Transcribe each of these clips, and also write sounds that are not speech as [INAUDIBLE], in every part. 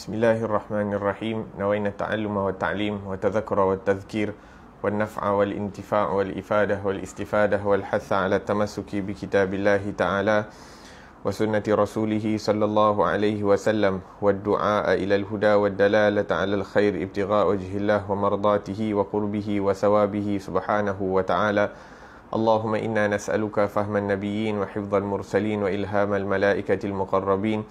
بسم الله الرحمن الرحيم نوينا التعلم والتعليم والتذكر والتذكير والنفع والانتفاع والإفادة والاستفادة والحث على التمسك بكتاب الله تعالى وسنة رسوله صلى الله عليه وسلم والدعاء إلى الهدى والدلالة على الخير ابتغاء وجه الله ومرضاته وقربه وثوابه سبحانه وتعالى اللهم إنا نسألك فهم النبيين وحفظ المرسلين وإلهام الملائكة المقربين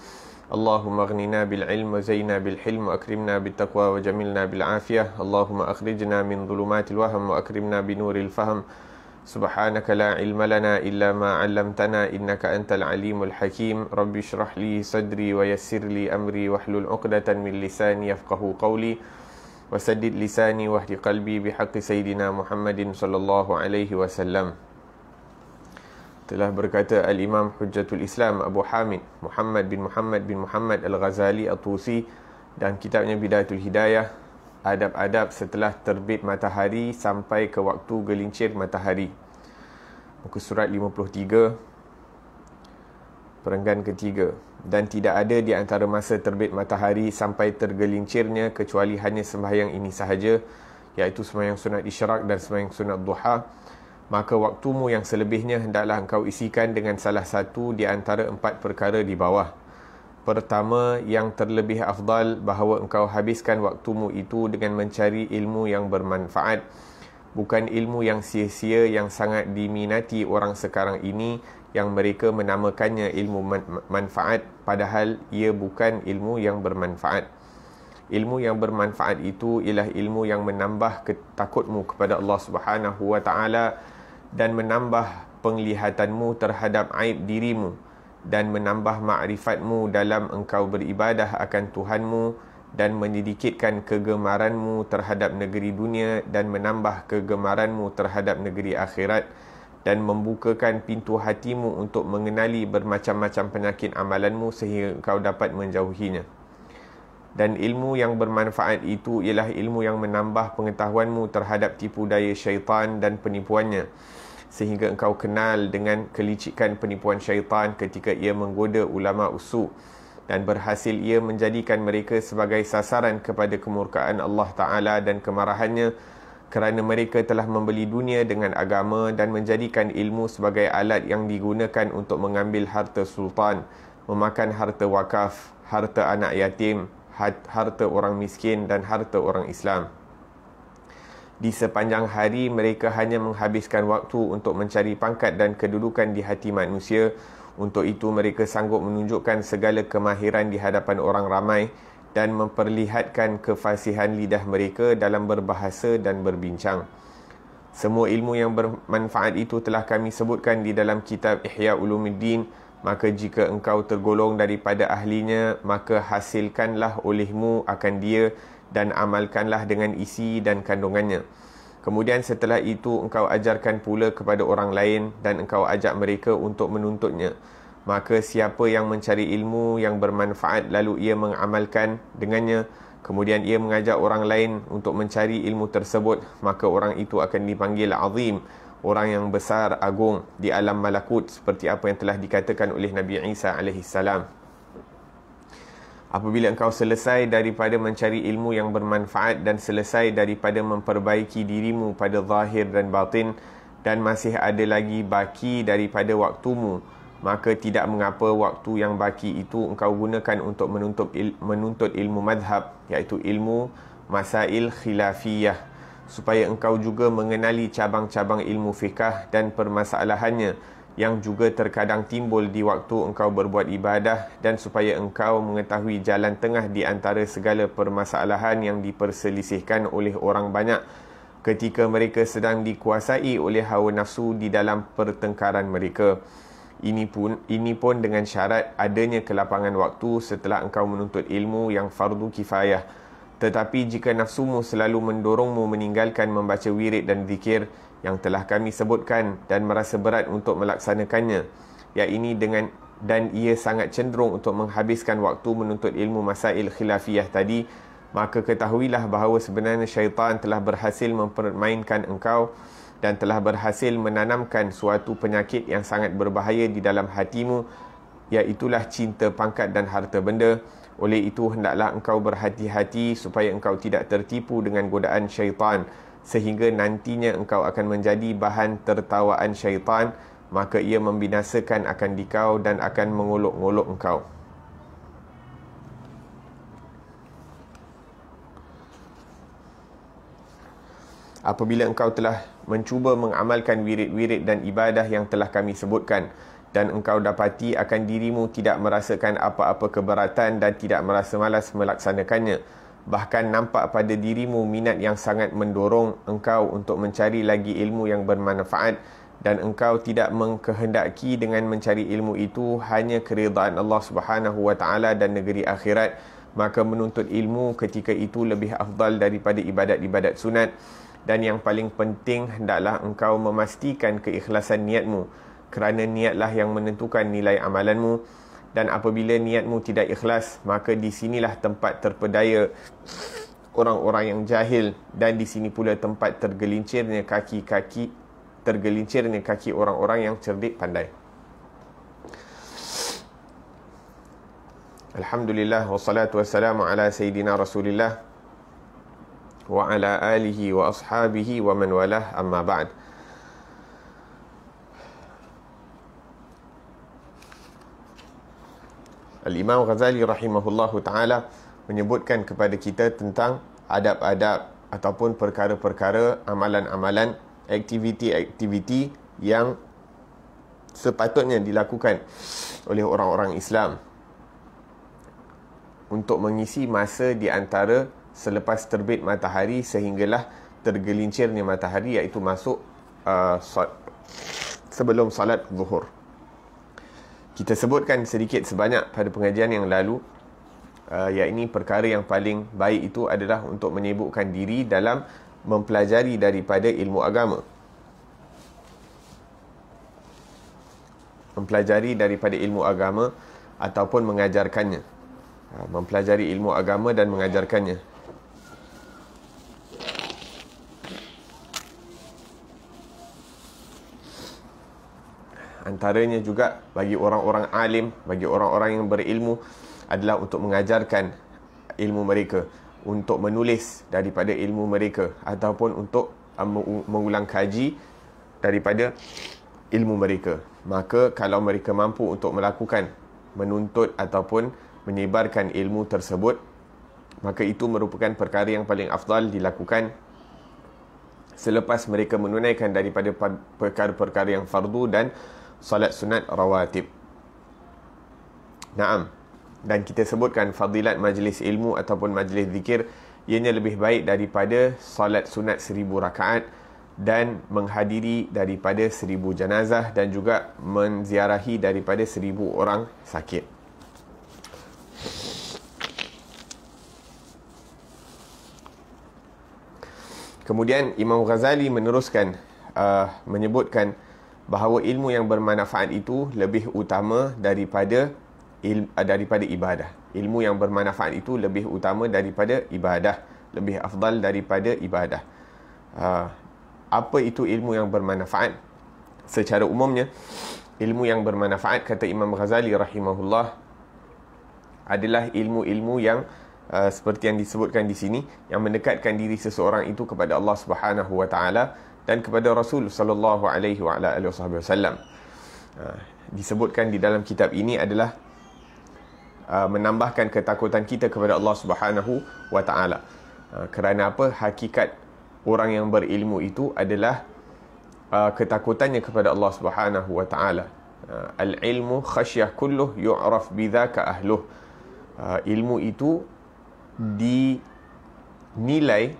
اللهم اغننا بالعلم وزينا بالحلم واكرمنا بالتقوى وجملنا بالعافيه اللهم اخرجنا من ظلمات الوهم واكرمنا بنور الفهم سبحانك لا علم لنا الا ما علمتنا انك انت العليم الحكيم رب اشرح لي صدري ويسر لي امري واحلل عقده من لساني يفقه قولي وسدد لساني واهد قلبي بحق سيدنا محمد صلى الله عليه وسلم telah berkata al-Imam Hujjatul Islam Abu Hamid Muhammad bin Muhammad bin Muhammad Al-Ghazali At-Tusi dan kitabnya Bidayatul Hidayah adab-adab setelah terbit matahari sampai ke waktu gelincir matahari. Muka surat 53 perenggan ketiga dan tidak ada di antara masa terbit matahari sampai tergelincirnya kecuali hanya sembahyang ini sahaja iaitu sembahyang sunat isyrak dan sembahyang sunat duha maka waktumu yang selebihnya hendaklah engkau isikan dengan salah satu di antara empat perkara di bawah. Pertama, yang terlebih afdal bahawa engkau habiskan waktumu itu dengan mencari ilmu yang bermanfaat. Bukan ilmu yang sia-sia yang sangat diminati orang sekarang ini yang mereka menamakannya ilmu manfaat padahal ia bukan ilmu yang bermanfaat. Ilmu yang bermanfaat itu ialah ilmu yang menambah ketakutmu kepada Allah Subhanahu wa taala dan menambah penglihatanmu terhadap aib dirimu dan menambah makrifatmu dalam engkau beribadah akan Tuhanmu dan menyedikitkan kegemaranmu terhadap negeri dunia dan menambah kegemaranmu terhadap negeri akhirat dan membukakan pintu hatimu untuk mengenali bermacam-macam penyakit amalanmu sehingga engkau dapat menjauhinya. Dan ilmu yang bermanfaat itu ialah ilmu yang menambah pengetahuanmu terhadap tipu daya syaitan dan penipuannya sehingga engkau kenal dengan kelicikan penipuan syaitan ketika ia menggoda ulama usul dan berhasil ia menjadikan mereka sebagai sasaran kepada kemurkaan Allah Ta'ala dan kemarahannya kerana mereka telah membeli dunia dengan agama dan menjadikan ilmu sebagai alat yang digunakan untuk mengambil harta sultan, memakan harta wakaf, harta anak yatim, harta orang miskin dan harta orang Islam di sepanjang hari mereka hanya menghabiskan waktu untuk mencari pangkat dan kedudukan di hati manusia untuk itu mereka sanggup menunjukkan segala kemahiran di hadapan orang ramai dan memperlihatkan kefasihan lidah mereka dalam berbahasa dan berbincang semua ilmu yang bermanfaat itu telah kami sebutkan di dalam kitab Ihya Ulumuddin maka jika engkau tergolong daripada ahlinya maka hasilkanlah olehmu akan dia dan amalkanlah dengan isi dan kandungannya. Kemudian setelah itu engkau ajarkan pula kepada orang lain dan engkau ajak mereka untuk menuntutnya. Maka siapa yang mencari ilmu yang bermanfaat lalu ia mengamalkan dengannya, kemudian ia mengajak orang lain untuk mencari ilmu tersebut, maka orang itu akan dipanggil azim, orang yang besar, agung di alam malakut seperti apa yang telah dikatakan oleh Nabi Isa alaihissalam. Apabila engkau selesai daripada mencari ilmu yang bermanfaat dan selesai daripada memperbaiki dirimu pada zahir dan batin dan masih ada lagi baki daripada waktumu, maka tidak mengapa waktu yang baki itu engkau gunakan untuk menuntut, il- menuntut ilmu madhab iaitu ilmu masail khilafiyah supaya engkau juga mengenali cabang-cabang ilmu fikah dan permasalahannya yang juga terkadang timbul di waktu engkau berbuat ibadah dan supaya engkau mengetahui jalan tengah di antara segala permasalahan yang diperselisihkan oleh orang banyak ketika mereka sedang dikuasai oleh hawa nafsu di dalam pertengkaran mereka. Ini pun ini pun dengan syarat adanya kelapangan waktu setelah engkau menuntut ilmu yang fardu kifayah. Tetapi jika nafsumu selalu mendorongmu meninggalkan membaca wirid dan zikir, yang telah kami sebutkan dan merasa berat untuk melaksanakannya yakni dengan dan ia sangat cenderung untuk menghabiskan waktu menuntut ilmu masail khilafiyah tadi maka ketahuilah bahawa sebenarnya syaitan telah berhasil mempermainkan engkau dan telah berhasil menanamkan suatu penyakit yang sangat berbahaya di dalam hatimu iaitulah cinta pangkat dan harta benda oleh itu hendaklah engkau berhati-hati supaya engkau tidak tertipu dengan godaan syaitan sehingga nantinya engkau akan menjadi bahan tertawaan syaitan maka ia membinasakan akan dikau dan akan mengolok-olok engkau apabila engkau telah mencuba mengamalkan wirid-wirid dan ibadah yang telah kami sebutkan dan engkau dapati akan dirimu tidak merasakan apa-apa keberatan dan tidak merasa malas melaksanakannya bahkan nampak pada dirimu minat yang sangat mendorong engkau untuk mencari lagi ilmu yang bermanfaat dan engkau tidak mengkehendaki dengan mencari ilmu itu hanya keridaan Allah Subhanahu wa taala dan negeri akhirat maka menuntut ilmu ketika itu lebih afdal daripada ibadat-ibadat sunat dan yang paling penting hendaklah engkau memastikan keikhlasan niatmu kerana niatlah yang menentukan nilai amalanmu dan apabila niatmu tidak ikhlas maka di sinilah tempat terpedaya orang-orang yang jahil dan di sini pula tempat tergelincirnya kaki-kaki tergelincirnya kaki orang-orang yang cerdik pandai Alhamdulillah wassalatu wassalamu ala sayyidina Rasulillah wa ala alihi wa ashabihi wa man walah amma ba'd Al-Imam Ghazali rahimahullahu taala menyebutkan kepada kita tentang adab-adab ataupun perkara-perkara amalan-amalan aktiviti-aktiviti yang sepatutnya dilakukan oleh orang-orang Islam untuk mengisi masa di antara selepas terbit matahari sehinggalah tergelincirnya matahari iaitu masuk uh, sebelum salat zuhur kita sebutkan sedikit sebanyak pada pengajian yang lalu uh, yang ini perkara yang paling baik itu adalah untuk menyebutkan diri dalam mempelajari daripada ilmu agama mempelajari daripada ilmu agama ataupun mengajarkannya uh, mempelajari ilmu agama dan mengajarkannya antaranya juga bagi orang-orang alim, bagi orang-orang yang berilmu adalah untuk mengajarkan ilmu mereka, untuk menulis daripada ilmu mereka ataupun untuk uh, mengulang kaji daripada ilmu mereka. Maka kalau mereka mampu untuk melakukan menuntut ataupun menyebarkan ilmu tersebut, maka itu merupakan perkara yang paling afdal dilakukan selepas mereka menunaikan daripada perkara-perkara yang fardu dan salat sunat rawatib. Naam. Dan kita sebutkan fadilat majlis ilmu ataupun majlis zikir ianya lebih baik daripada salat sunat seribu rakaat dan menghadiri daripada seribu jenazah dan juga menziarahi daripada seribu orang sakit. Kemudian Imam Ghazali meneruskan uh, menyebutkan bahawa ilmu yang bermanfaat itu lebih utama daripada il, eh, daripada ibadah. Ilmu yang bermanfaat itu lebih utama daripada ibadah, lebih afdal daripada ibadah. Uh, apa itu ilmu yang bermanfaat? Secara umumnya, ilmu yang bermanfaat kata Imam Ghazali rahimahullah adalah ilmu-ilmu yang uh, seperti yang disebutkan di sini yang mendekatkan diri seseorang itu kepada Allah Subhanahu wa taala dan kepada Rasul sallallahu alaihi wa ala alihi wasallam. Ah, disebutkan di dalam kitab ini adalah ah, menambahkan ketakutan kita kepada Allah Subhanahu wa taala. Ah, kerana apa? Hakikat orang yang berilmu itu adalah ketakutannya kepada Allah Subhanahu wa taala. Al-ilmu khasyah kulluh yu'raf ka ahluh. Ilmu itu dinilai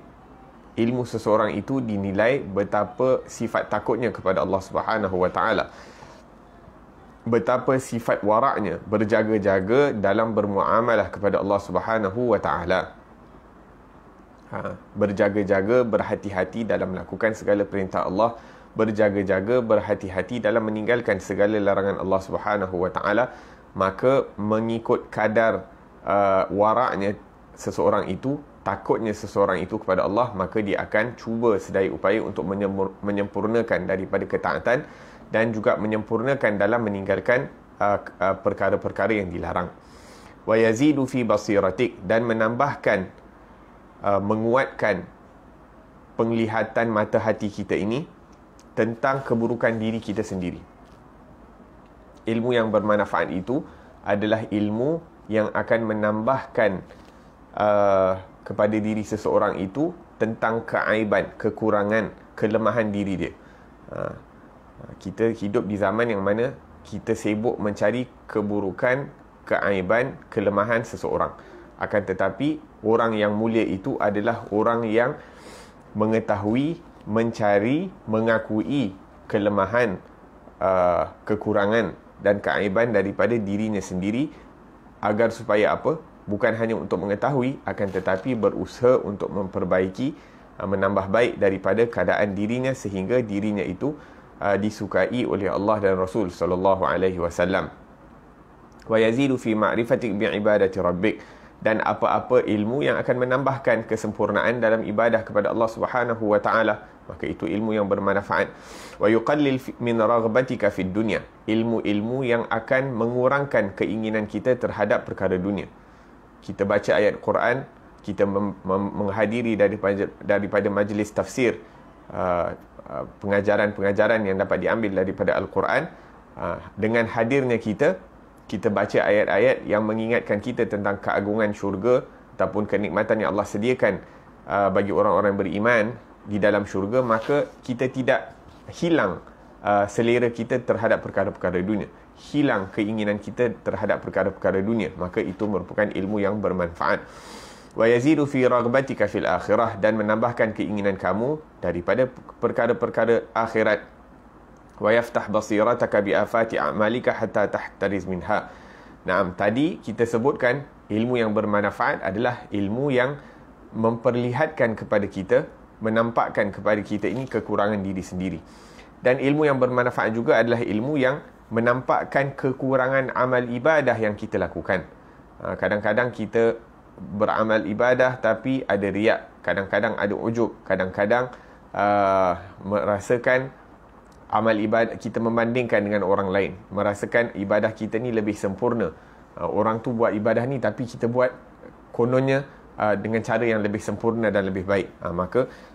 ilmu seseorang itu dinilai betapa sifat takutnya kepada Allah Subhanahu wa taala betapa sifat waraknya berjaga-jaga dalam bermuamalah kepada Allah Subhanahu wa taala ha berjaga-jaga berhati-hati dalam melakukan segala perintah Allah berjaga-jaga berhati-hati dalam meninggalkan segala larangan Allah Subhanahu wa taala maka mengikut kadar uh, waraknya seseorang itu takutnya seseorang itu kepada Allah maka dia akan cuba sedaya upaya untuk menyempurnakan daripada ketaatan dan juga menyempurnakan dalam meninggalkan uh, uh, perkara-perkara yang dilarang wa yazidu fi dan menambahkan uh, menguatkan penglihatan mata hati kita ini tentang keburukan diri kita sendiri ilmu yang bermanfaat itu adalah ilmu yang akan menambahkan uh, kepada diri seseorang itu tentang keaiban, kekurangan, kelemahan diri dia. Ha. Kita hidup di zaman yang mana kita sibuk mencari keburukan, keaiban, kelemahan seseorang. Akan tetapi, orang yang mulia itu adalah orang yang mengetahui, mencari, mengakui kelemahan, uh, kekurangan dan keaiban daripada dirinya sendiri agar supaya apa? bukan hanya untuk mengetahui akan tetapi berusaha untuk memperbaiki uh, menambah baik daripada keadaan dirinya sehingga dirinya itu uh, disukai oleh Allah dan Rasul sallallahu alaihi wasallam wa yazidu fi ma'rifatik bi ibadati rabbik dan apa-apa ilmu yang akan menambahkan kesempurnaan dalam ibadah kepada Allah Subhanahu wa taala maka itu ilmu yang bermanfaat wa yuqallil min raghbatika fid dunya ilmu-ilmu yang akan mengurangkan keinginan kita terhadap perkara dunia kita baca ayat Quran, kita menghadiri daripada daripada majlis tafsir, uh, uh, pengajaran-pengajaran yang dapat diambil daripada Al-Quran, uh, dengan hadirnya kita, kita baca ayat-ayat yang mengingatkan kita tentang keagungan syurga ataupun kenikmatan yang Allah sediakan bagi orang-orang beriman di dalam syurga, maka kita tidak hilang selera kita terhadap perkara-perkara dunia hilang keinginan kita terhadap perkara-perkara dunia maka itu merupakan ilmu yang bermanfaat wa yazidu fi raghbatika fil akhirah dan menambahkan keinginan kamu daripada perkara-perkara akhirat wa yaftah basirataka bi afati a'malika hatta tahtariz minha Naam, tadi kita sebutkan ilmu yang bermanfaat adalah ilmu yang memperlihatkan kepada kita, menampakkan kepada kita ini kekurangan diri sendiri. Dan ilmu yang bermanfaat juga adalah ilmu yang menampakkan kekurangan amal ibadah yang kita lakukan. Ha, kadang-kadang kita beramal ibadah tapi ada riak. Kadang-kadang ada ujub. Kadang-kadang uh, merasakan amal ibadah kita membandingkan dengan orang lain. Merasakan ibadah kita ni lebih sempurna. Uh, orang tu buat ibadah ni tapi kita buat kononnya uh, dengan cara yang lebih sempurna dan lebih baik. Uh, maka uh,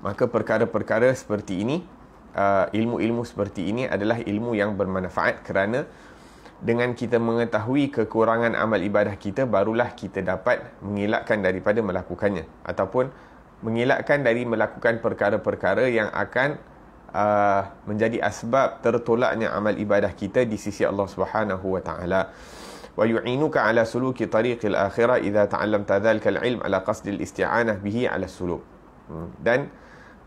maka perkara-perkara seperti ini uh, ilmu-ilmu seperti ini adalah ilmu yang bermanfaat kerana dengan kita mengetahui kekurangan amal ibadah kita barulah kita dapat mengelakkan daripada melakukannya ataupun mengelakkan dari melakukan perkara-perkara yang akan uh, menjadi asbab tertolaknya amal ibadah kita di sisi Allah Subhanahu wa taala wa yu'inuka ala suluki tariqil akhirah idza ta'allamta dhalika al-ilm ala qasdi al-isti'anah bihi ala suluk hmm. dan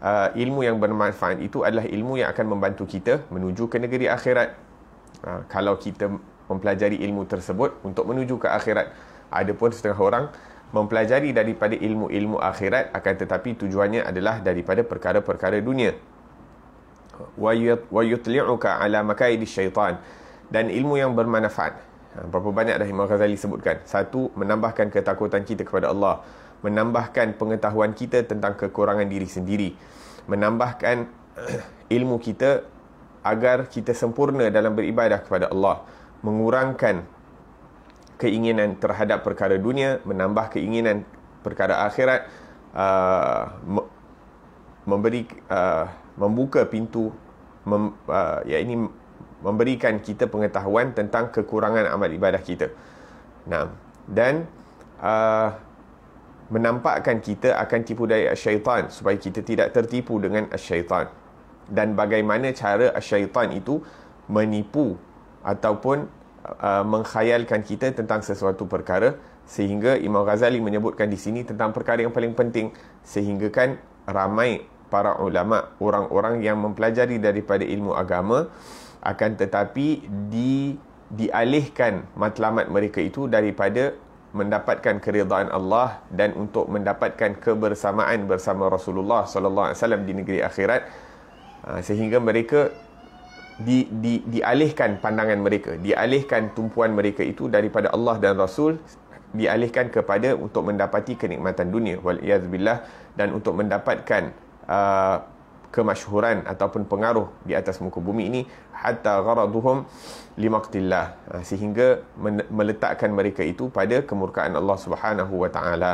uh, ilmu yang bermanfaat itu adalah ilmu yang akan membantu kita menuju ke negeri akhirat. Uh, kalau kita mempelajari ilmu tersebut untuk menuju ke akhirat, ada pun setengah orang mempelajari daripada ilmu-ilmu akhirat akan tetapi tujuannya adalah daripada perkara-perkara dunia. Wa yutli'uka ala makaidi syaitan. Dan ilmu yang bermanfaat. Ah, berapa banyak dah Imam Ghazali sebutkan. Satu, menambahkan ketakutan kita kepada Allah. Allah menambahkan pengetahuan kita tentang kekurangan diri sendiri menambahkan [CLEARS THROAT] ilmu kita agar kita sempurna dalam beribadah kepada Allah mengurangkan keinginan terhadap perkara dunia menambah keinginan perkara akhirat uh, memberi uh, membuka pintu mem, uh, ya ini memberikan kita pengetahuan tentang kekurangan amal ibadah kita. Nah, dan uh, menampakkan kita akan tipu daya syaitan supaya kita tidak tertipu dengan syaitan dan bagaimana cara syaitan itu menipu ataupun uh, uh, mengkhayalkan kita tentang sesuatu perkara sehingga Imam Ghazali menyebutkan di sini tentang perkara yang paling penting sehingga kan ramai para ulama orang-orang yang mempelajari daripada ilmu agama akan tetapi di dialihkan matlamat mereka itu daripada mendapatkan keridhaan Allah dan untuk mendapatkan kebersamaan bersama Rasulullah sallallahu alaihi wasallam di negeri akhirat ah, sehingga mereka di, di, dialihkan pandangan mereka dialihkan tumpuan mereka itu daripada Allah dan Rasul dialihkan kepada untuk mendapati kenikmatan dunia wal iaz dan untuk mendapatkan uh, kemasyhuran ataupun pengaruh di atas muka bumi ini hatta gharaduhum limaqtillah ah, sehingga meletakkan mereka itu pada kemurkaan Allah Subhanahu wa taala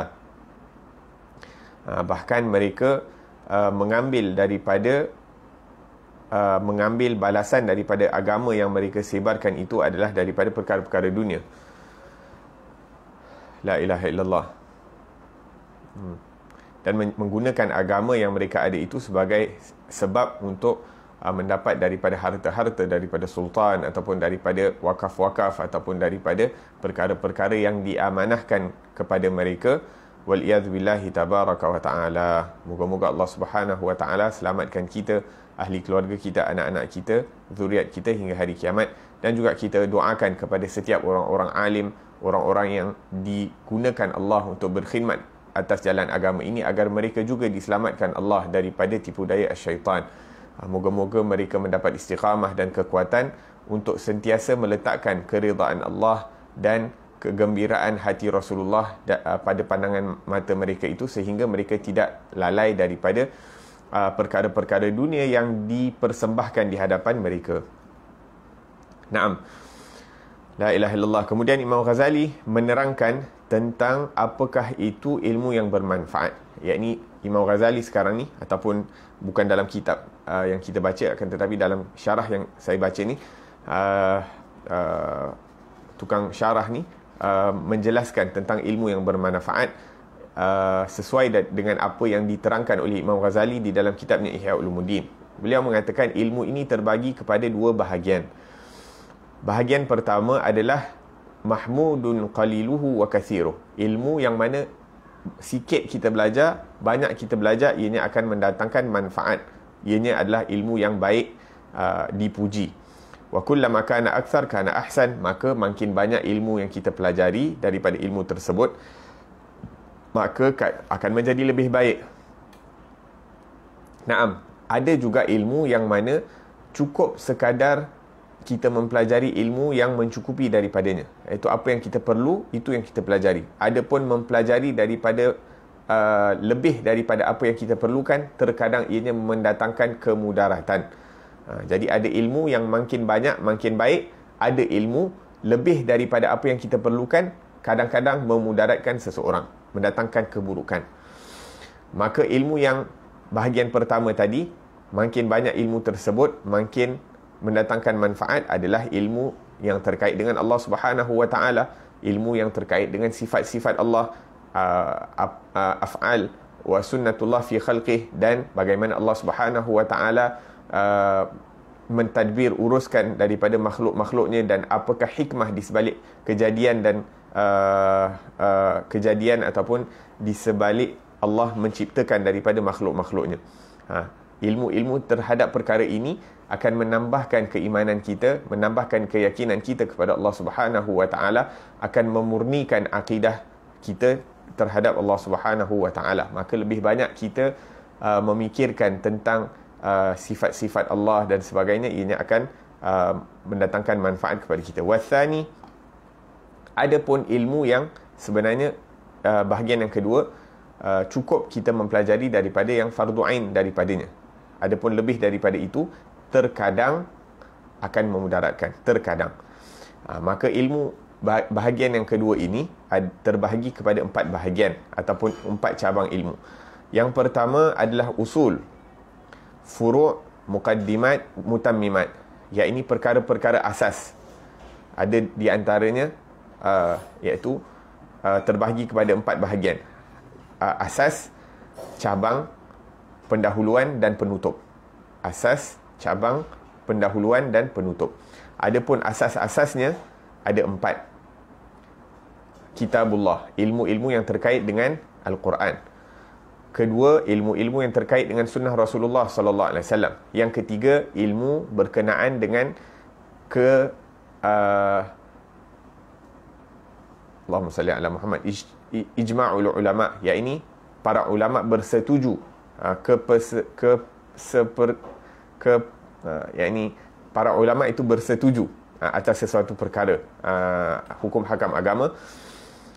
ah, bahkan mereka ah, mengambil daripada mengambil balasan daripada agama yang mereka sebarkan itu adalah daripada perkara-perkara dunia la ilaha illallah hmm dan menggunakan agama yang mereka ada itu sebagai sebab untuk uh, mendapat daripada harta-harta daripada sultan ataupun daripada wakaf-wakaf ataupun daripada perkara-perkara yang diamanahkan kepada mereka wal iyad billahi tabaraka wa taala moga-moga Allah Subhanahu wa taala selamatkan kita ahli keluarga kita anak-anak kita zuriat kita hingga hari kiamat dan juga kita doakan kepada setiap orang-orang alim orang-orang yang digunakan Allah untuk berkhidmat atas jalan agama ini agar mereka juga diselamatkan Allah daripada tipu daya syaitan. Ah, moga-moga mereka mendapat istiqamah dan kekuatan untuk sentiasa meletakkan keridaan Allah dan kegembiraan hati Rasulullah ah, pada pandangan mata mereka itu sehingga mereka tidak lalai daripada ah, perkara-perkara dunia yang dipersembahkan di hadapan mereka. Naam. La ilaha illallah. Kemudian Imam Ghazali menerangkan tentang apakah itu ilmu yang bermanfaat. Ia ini Imam Ghazali sekarang ni ataupun bukan dalam kitab uh, yang kita baca akan tetapi dalam syarah yang saya baca ni uh, uh, tukang syarah ni uh, menjelaskan tentang ilmu yang bermanfaat uh, sesuai dengan apa yang diterangkan oleh Imam Ghazali di dalam kitabnya Ihya Ulumuddin. Beliau mengatakan ilmu ini terbagi kepada dua bahagian. Bahagian pertama adalah mahmudun qaliluhu wa kathiruh. Ilmu yang mana sikit kita belajar, banyak kita belajar, ianya akan mendatangkan manfaat. Ianya adalah ilmu yang baik uh, dipuji. Wa kullama kana akthar kana ahsan, maka makin banyak ilmu yang kita pelajari daripada ilmu tersebut maka akan menjadi lebih baik. Naam, ada juga ilmu yang mana cukup sekadar kita mempelajari ilmu yang mencukupi daripadanya Itu apa yang kita perlu itu yang kita pelajari adapun mempelajari daripada uh, lebih daripada apa yang kita perlukan terkadang ianya mendatangkan kemudaratan uh, jadi ada ilmu yang makin banyak makin baik ada ilmu lebih daripada apa yang kita perlukan kadang-kadang memudaratkan seseorang mendatangkan keburukan maka ilmu yang bahagian pertama tadi makin banyak ilmu tersebut makin mendatangkan manfaat adalah ilmu yang terkait dengan Allah Subhanahu wa taala, ilmu yang terkait dengan sifat-sifat Allah uh, uh af'al wa sunnatullah fi khalqih dan bagaimana Allah Subhanahu wa taala uh, mentadbir uruskan daripada makhluk-makhluknya dan apakah hikmah di sebalik kejadian dan uh, uh, kejadian ataupun di sebalik Allah menciptakan daripada makhluk-makhluknya. Ha, ilmu-ilmu terhadap perkara ini akan menambahkan keimanan kita, menambahkan keyakinan kita kepada Allah Subhanahu wa taala, akan memurnikan akidah kita terhadap Allah Subhanahu wa taala. Maka lebih banyak kita uh, memikirkan tentang uh, sifat-sifat Allah dan sebagainya, ini akan uh, mendatangkan manfaat kepada kita. ada pun ilmu yang sebenarnya uh, bahagian yang kedua Uh, cukup kita mempelajari daripada yang fardu ain daripadanya adapun lebih daripada itu terkadang akan memudaratkan terkadang ha, maka ilmu bahagian yang kedua ini terbahagi kepada empat bahagian ataupun empat cabang ilmu yang pertama adalah usul furu' muqaddimat mutammimat ini perkara-perkara asas ada di antaranya uh, iaitu uh, terbahagi kepada empat bahagian uh, asas cabang pendahuluan dan penutup. Asas, cabang, pendahuluan dan penutup. Adapun asas-asasnya ada empat. Kitabullah, ilmu-ilmu yang terkait dengan Al-Quran. Kedua, ilmu-ilmu yang terkait dengan sunnah Rasulullah sallallahu alaihi wasallam. Yang ketiga, ilmu berkenaan dengan ke uh, Allahumma salli ala Muhammad ijma'ul ulama, yakni para ulama bersetuju Ah, ke seper ke uh, ini para ulama itu bersetuju uh, atas sesuatu perkara uh, hukum hakam agama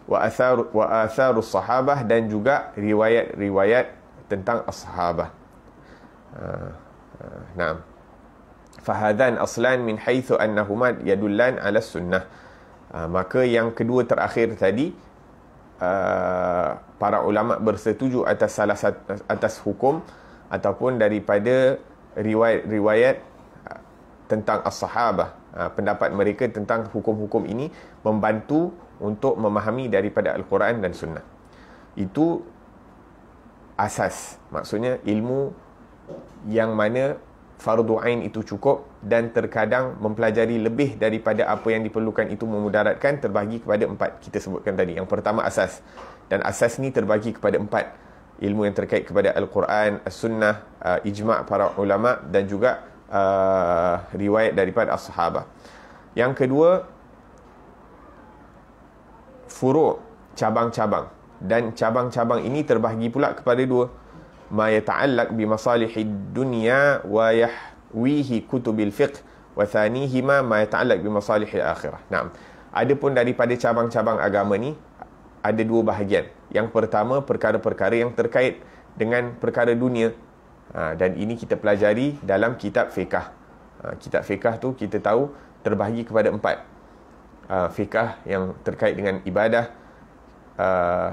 wa athar wa athar sahabah dan juga riwayat-riwayat tentang ashabah. Uh, nah. Fahadhan aslan min haythu annahuma yadullan ala sunnah. Uh, maka yang kedua terakhir tadi uh, para ulama bersetuju atas salah satu atas hukum ataupun daripada riwayat-riwayat ah, tentang as-sahabah ah, pendapat mereka tentang hukum-hukum ini membantu untuk memahami daripada al-Quran dan sunnah itu asas maksudnya ilmu yang mana fardu ain itu cukup dan terkadang mempelajari lebih daripada apa yang diperlukan itu memudaratkan terbagi kepada empat kita sebutkan tadi yang pertama asas dan asas ni terbagi kepada empat ilmu yang terkait kepada Al-Quran, As-Sunnah, uh, Ijma' para ulama' dan juga uh, riwayat daripada As-Sahabah. Yang kedua, furuk cabang-cabang. Dan cabang-cabang ini terbahagi pula kepada dua. Ma yata'allak bimasalihid dunia wa yahwihi kutubil fiqh wa thanihima ma yata'allak bimasalihid akhirah. Nah, ada pun daripada cabang-cabang agama ni, ada dua bahagian. Yang pertama, perkara-perkara yang terkait dengan perkara dunia. Ha, dan ini kita pelajari dalam kitab fiqah. Ha, kitab fiqah tu kita tahu terbahagi kepada empat. Ha, fiqah yang terkait dengan ibadah, ha,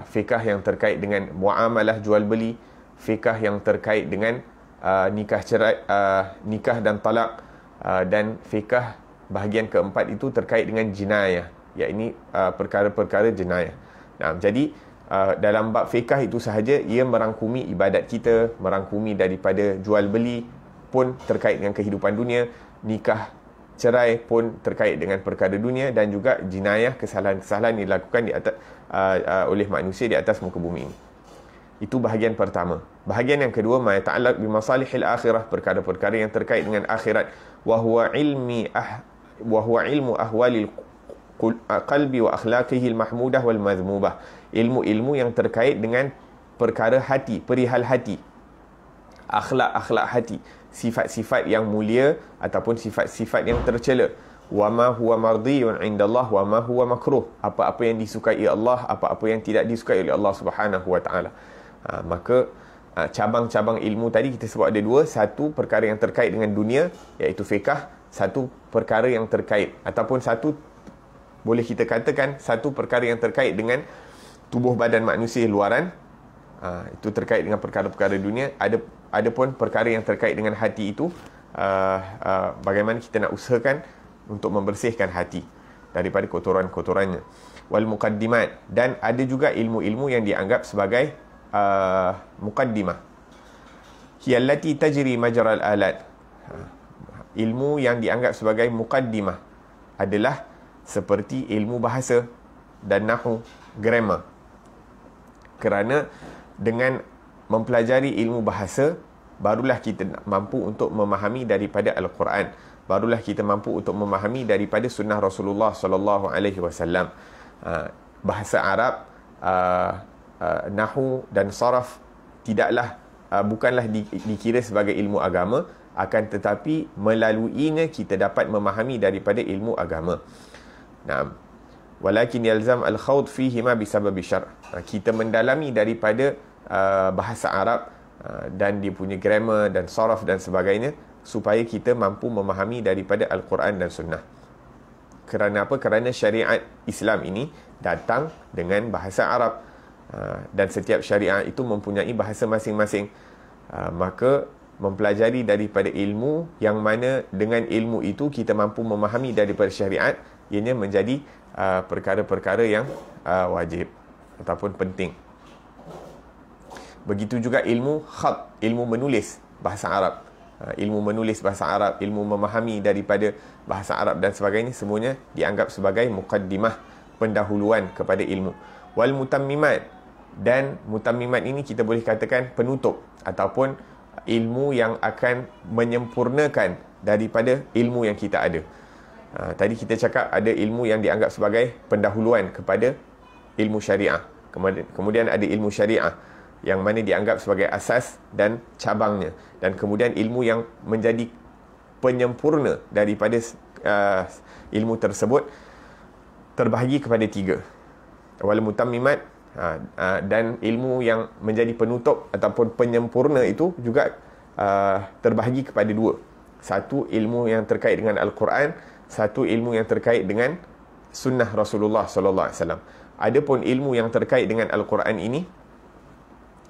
fiqah yang terkait dengan muamalah jual-beli, fiqah yang terkait dengan ha, nikah cerai, ha, nikah dan talak, ha, dan fiqah bahagian keempat itu terkait dengan jenayah. Ya ha, perkara-perkara jenayah. Nah, jadi uh, dalam bab fiqah itu sahaja ia merangkumi ibadat kita, merangkumi daripada jual beli pun terkait dengan kehidupan dunia, nikah cerai pun terkait dengan perkara dunia dan juga jinayah kesalahan-kesalahan yang dilakukan di atas, uh, uh, oleh manusia di atas muka bumi ini. Itu bahagian pertama. Bahagian yang kedua, ma ta'allaq bi masalihil akhirah, perkara-perkara yang terkait dengan akhirat. Wa huwa ilmi ah, wa huwa ilmu ahwalil Ah, qalbi wa akhlaqihi al-mahmudah wal madhmubah ilmu-ilmu yang terkait dengan perkara hati perihal hati akhlak-akhlak hati sifat-sifat yang mulia ataupun sifat-sifat yang tercela wa ma huwa mardiyun indallah wa ma huwa makruh apa-apa yang disukai Allah apa-apa yang tidak disukai oleh Allah Subhanahu wa taala ha, maka ha, cabang-cabang ilmu tadi kita sebut ada dua satu perkara yang terkait dengan dunia iaitu fiqh satu perkara yang terkait ataupun satu boleh kita katakan satu perkara yang terkait dengan tubuh badan manusia luaran uh, itu terkait dengan perkara-perkara dunia ada ada pun perkara yang terkait dengan hati itu uh, uh, bagaimana kita nak usahakan untuk membersihkan hati daripada kotoran-kotorannya wal muqaddimat dan ada juga ilmu-ilmu yang dianggap sebagai uh, muqaddimah hiya tajri majral alat ilmu yang dianggap sebagai muqaddimah adalah seperti ilmu bahasa dan nahu grammar kerana dengan mempelajari ilmu bahasa barulah kita mampu untuk memahami daripada al-Quran barulah kita mampu untuk memahami daripada sunnah Rasulullah sallallahu alaihi wasallam ah, bahasa Arab ah, ah, nahu dan saraf tidaklah bukanlah dikira sebagai ilmu agama akan tetapi melaluinya kita dapat memahami daripada ilmu agama. Naam. Walakin yalzam al-khawd fihi ma bisabab syar. Ha, kita mendalami daripada uh, bahasa Arab uh, dan dia punya grammar dan sorof dan sebagainya supaya kita mampu memahami daripada al-Quran dan sunnah. Kerana apa? Kerana syariat Islam ini datang dengan bahasa Arab. Uh, dan setiap syariat itu mempunyai bahasa masing-masing uh, maka mempelajari daripada ilmu yang mana dengan ilmu itu kita mampu memahami daripada syariat ianya menjadi uh, perkara-perkara yang uh, wajib ataupun penting. Begitu juga ilmu khat, ilmu menulis bahasa Arab. Uh, ilmu menulis bahasa Arab, ilmu memahami daripada bahasa Arab dan sebagainya semuanya dianggap sebagai mukaddimah pendahuluan kepada ilmu. Wal mutammimat dan mutammimat ini kita boleh katakan penutup ataupun ilmu yang akan menyempurnakan daripada ilmu yang kita ada. Ha, tadi kita cakap ada ilmu yang dianggap sebagai pendahuluan kepada ilmu syariah. Kemudian ada ilmu syariah yang mana dianggap sebagai asas dan cabangnya. Dan kemudian ilmu yang menjadi penyempurna daripada uh, ilmu tersebut terbahagi kepada tiga. Walau mutamimat uh, ha, uh, ha, dan ilmu yang menjadi penutup ataupun penyempurna itu juga uh, terbahagi kepada dua. Satu, ilmu yang terkait dengan Al-Quran satu ilmu yang terkait dengan sunnah Rasulullah sallallahu alaihi wasallam. Adapun ilmu yang terkait dengan al-Quran ini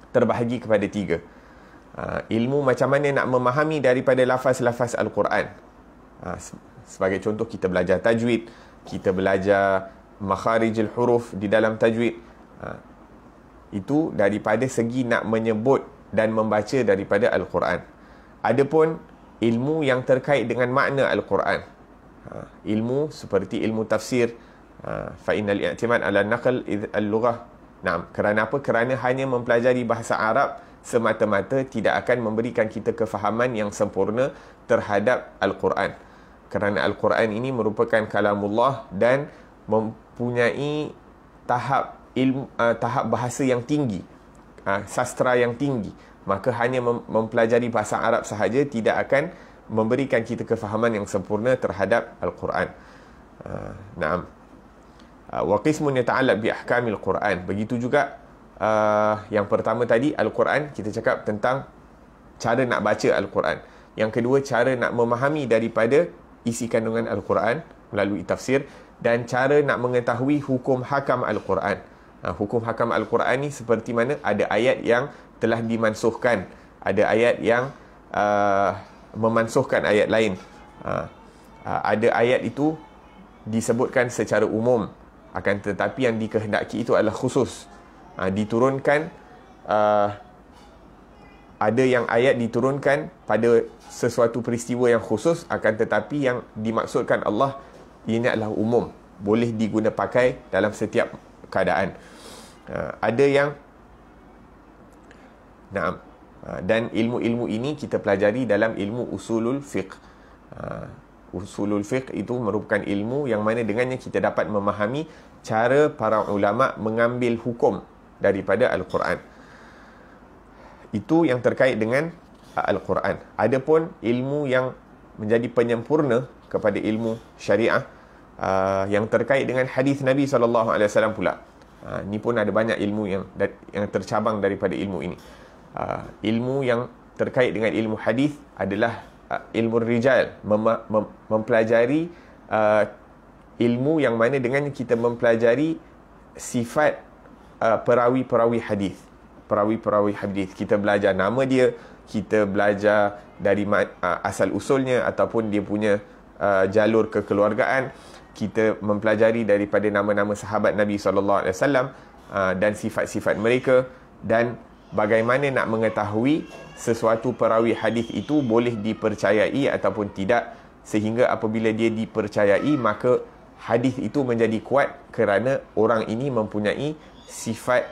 terbahagi kepada tiga. Uh, ilmu macam mana nak memahami daripada lafaz-lafaz al-Quran. Uh, sebagai contoh kita belajar tajwid, kita belajar makharijul huruf di dalam tajwid. Uh, itu daripada segi nak menyebut dan membaca daripada al-Quran. Adapun ilmu yang terkait dengan makna al-Quran. Ha, ilmu seperti ilmu tafsir ha, fa innal i'timad ala naql al-lughah Naam, kerana apa? Kerana hanya mempelajari bahasa Arab semata-mata tidak akan memberikan kita kefahaman yang sempurna terhadap Al-Quran. Kerana Al-Quran ini merupakan kalamullah dan mempunyai tahap ilmu uh, tahap bahasa yang tinggi, uh, sastra yang tinggi. Maka hanya mempelajari bahasa Arab sahaja tidak akan memberikan kita kefahaman yang sempurna terhadap Al-Quran. Uh, naam. Ah, wa qismun yata'alab bi ahkamil Quran. Begitu juga uh, yang pertama tadi Al-Quran kita cakap tentang cara nak baca Al-Quran. Yang kedua cara nak memahami daripada isi kandungan Al-Quran melalui tafsir dan cara nak mengetahui hukum hakam Al-Quran. Uh, hukum hakam Al-Quran ni seperti mana ada ayat yang telah dimansuhkan, ada ayat yang uh, memansuhkan ayat lain. Ha. Ha, ada ayat itu disebutkan secara umum akan tetapi yang dikehendaki itu adalah khusus. Ha, diturunkan ada yang ayat diturunkan pada sesuatu peristiwa yang khusus akan tetapi yang dimaksudkan Allah ini adalah umum boleh pakai dalam setiap keadaan. Ada yang Nah, Ah, dan ilmu-ilmu ini kita pelajari dalam ilmu usulul fiqh. Ah, usulul fiqh itu merupakan ilmu yang mana dengannya kita dapat memahami cara para ulama mengambil hukum daripada al-Quran. Itu yang terkait dengan ah, al-Quran. Adapun ilmu yang menjadi penyempurna kepada ilmu syariah yang terkait dengan hadis Nabi sallallahu alaihi wasallam pula. Ini pun ada banyak ilmu yang tercabang daripada ilmu ini uh, ilmu yang terkait dengan ilmu hadis adalah uh, ilmu rijal mem- mem- mempelajari uh, ilmu yang mana dengan kita mempelajari sifat uh, perawi-perawi hadis perawi-perawi hadis kita belajar nama dia kita belajar dari uh, asal usulnya ataupun dia punya uh, jalur kekeluargaan kita mempelajari daripada nama-nama sahabat Nabi sallallahu alaihi wasallam dan sifat-sifat mereka dan bagaimana nak mengetahui sesuatu perawi hadis itu boleh dipercayai ataupun tidak sehingga apabila dia dipercayai maka hadis itu menjadi kuat kerana orang ini mempunyai sifat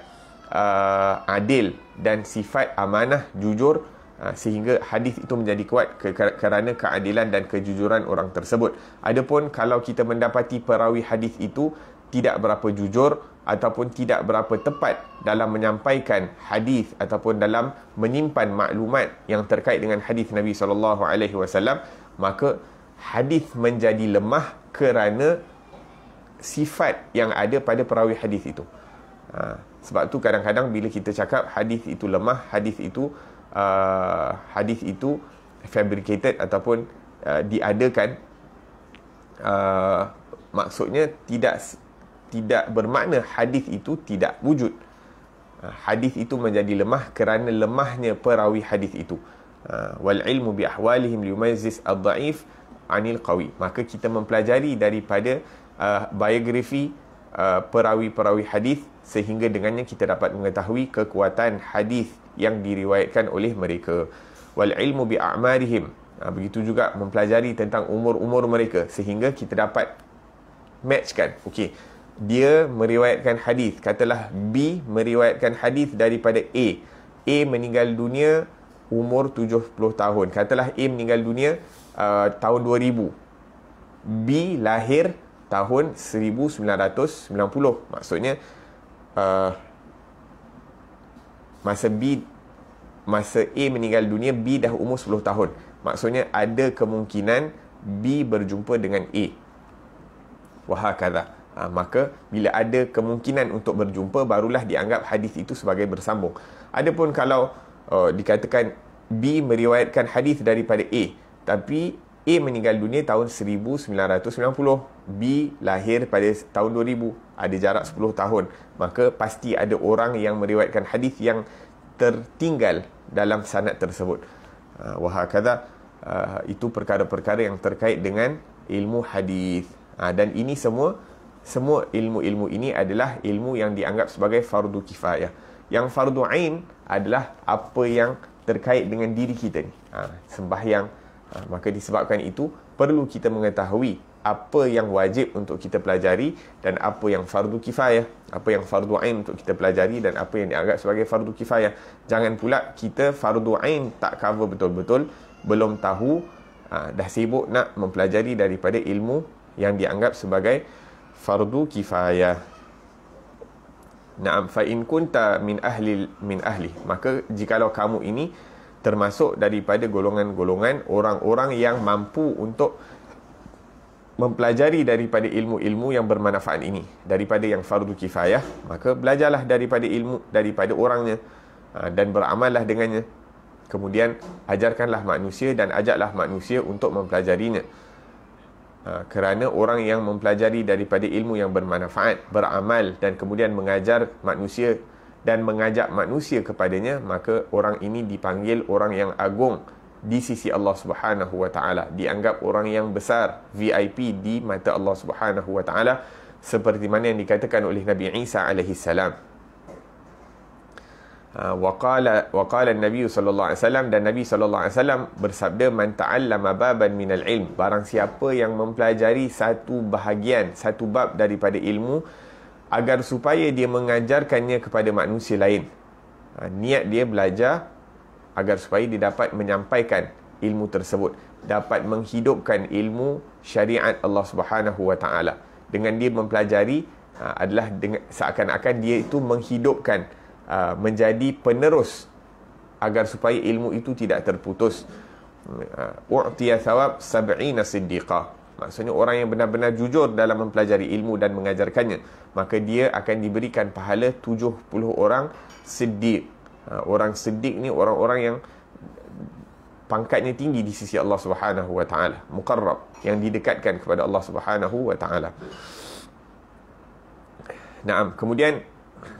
uh, adil dan sifat amanah jujur uh, sehingga hadis itu menjadi kuat ke- kerana keadilan dan kejujuran orang tersebut adapun kalau kita mendapati perawi hadis itu tidak berapa jujur ataupun tidak berapa tepat dalam menyampaikan hadis ataupun dalam menyimpan maklumat yang terkait dengan hadis Nabi sallallahu alaihi wasallam maka hadis menjadi lemah kerana sifat yang ada pada perawi hadis itu. Ha, sebab tu kadang-kadang bila kita cakap hadis itu lemah, hadis itu uh, hadis itu fabricated ataupun uh, diadakan uh, maksudnya tidak tidak bermakna hadis itu tidak wujud. Ha, hadis itu menjadi lemah kerana lemahnya perawi hadis itu. Ha, wal ilmu bi ahwalihim yumayyiz ad-dha'if 'anil qawi. Maka kita mempelajari daripada uh, biografi uh, perawi-perawi hadis sehingga dengannya kita dapat mengetahui kekuatan hadis yang diriwayatkan oleh mereka. Wal ilmu bi a'marihim. Begitu juga mempelajari tentang umur-umur mereka sehingga kita dapat matchkan. Okey dia meriwayatkan hadis katalah B meriwayatkan hadis daripada A A meninggal dunia umur 70 tahun katalah A meninggal dunia uh, tahun 2000 B lahir tahun 1990 maksudnya uh, masa B masa A meninggal dunia B dah umur 10 tahun maksudnya ada kemungkinan B berjumpa dengan A wahakadah ha, maka bila ada kemungkinan untuk berjumpa barulah dianggap hadis itu sebagai bersambung adapun kalau uh, dikatakan B meriwayatkan hadis daripada A tapi A meninggal dunia tahun 1990 B lahir pada tahun 2000 ada jarak 10 tahun maka pasti ada orang yang meriwayatkan hadis yang tertinggal dalam sanad tersebut ha, wahakadha Uh, itu perkara-perkara yang terkait dengan ilmu hadis uh, dan ini semua semua ilmu-ilmu ini adalah ilmu yang dianggap sebagai fardu kifayah. Yang fardu ain adalah apa yang terkait dengan diri kita ni. Ha, sembahyang. Ha, maka disebabkan itu, perlu kita mengetahui apa yang wajib untuk kita pelajari dan apa yang fardu kifayah. Apa yang fardu ain untuk kita pelajari dan apa yang dianggap sebagai fardu kifayah. Jangan pula kita fardu ain tak cover betul-betul, belum tahu, ha, dah sibuk nak mempelajari daripada ilmu yang dianggap sebagai fardu fardu kifayah. Naam fa in kunta min ahli min ahli. Maka jikalau kamu ini termasuk daripada golongan-golongan orang-orang yang mampu untuk mempelajari daripada ilmu-ilmu yang bermanfaat ini daripada yang fardu kifayah maka belajarlah daripada ilmu daripada orangnya ha, dan beramallah dengannya kemudian ajarkanlah manusia dan ajaklah manusia untuk mempelajarinya Ha, kerana orang yang mempelajari daripada ilmu yang bermanfaat beramal dan kemudian mengajar manusia dan mengajak manusia kepadanya maka orang ini dipanggil orang yang agung di sisi Allah Subhanahu wa taala dianggap orang yang besar VIP di mata Allah Subhanahu wa taala seperti mana yang dikatakan oleh Nabi Isa alaihi salam Ah, waqala waqala nabi sallallahu alaihi wasallam dan nabi sallallahu alaihi wasallam bersabda man ta'allama baban minal ilm barang siapa yang mempelajari satu bahagian satu bab daripada ilmu agar supaya dia mengajarkannya kepada manusia lain ha, niat dia belajar agar supaya dia dapat menyampaikan ilmu tersebut dapat menghidupkan ilmu syariat Allah Subhanahu wa taala dengan dia mempelajari ha, adalah seakan-akan dia itu menghidupkan Uh, menjadi penerus agar supaya ilmu itu tidak terputus. Uh, u'tiya thawab sab'ina siddiqah. Maksudnya orang yang benar-benar jujur dalam mempelajari ilmu dan mengajarkannya. Maka dia akan diberikan pahala 70 orang siddiq. Uh, orang siddiq ni orang-orang yang pangkatnya tinggi di sisi Allah Subhanahu wa taala, muqarrab yang didekatkan kepada Allah Subhanahu wa taala. Naam, kemudian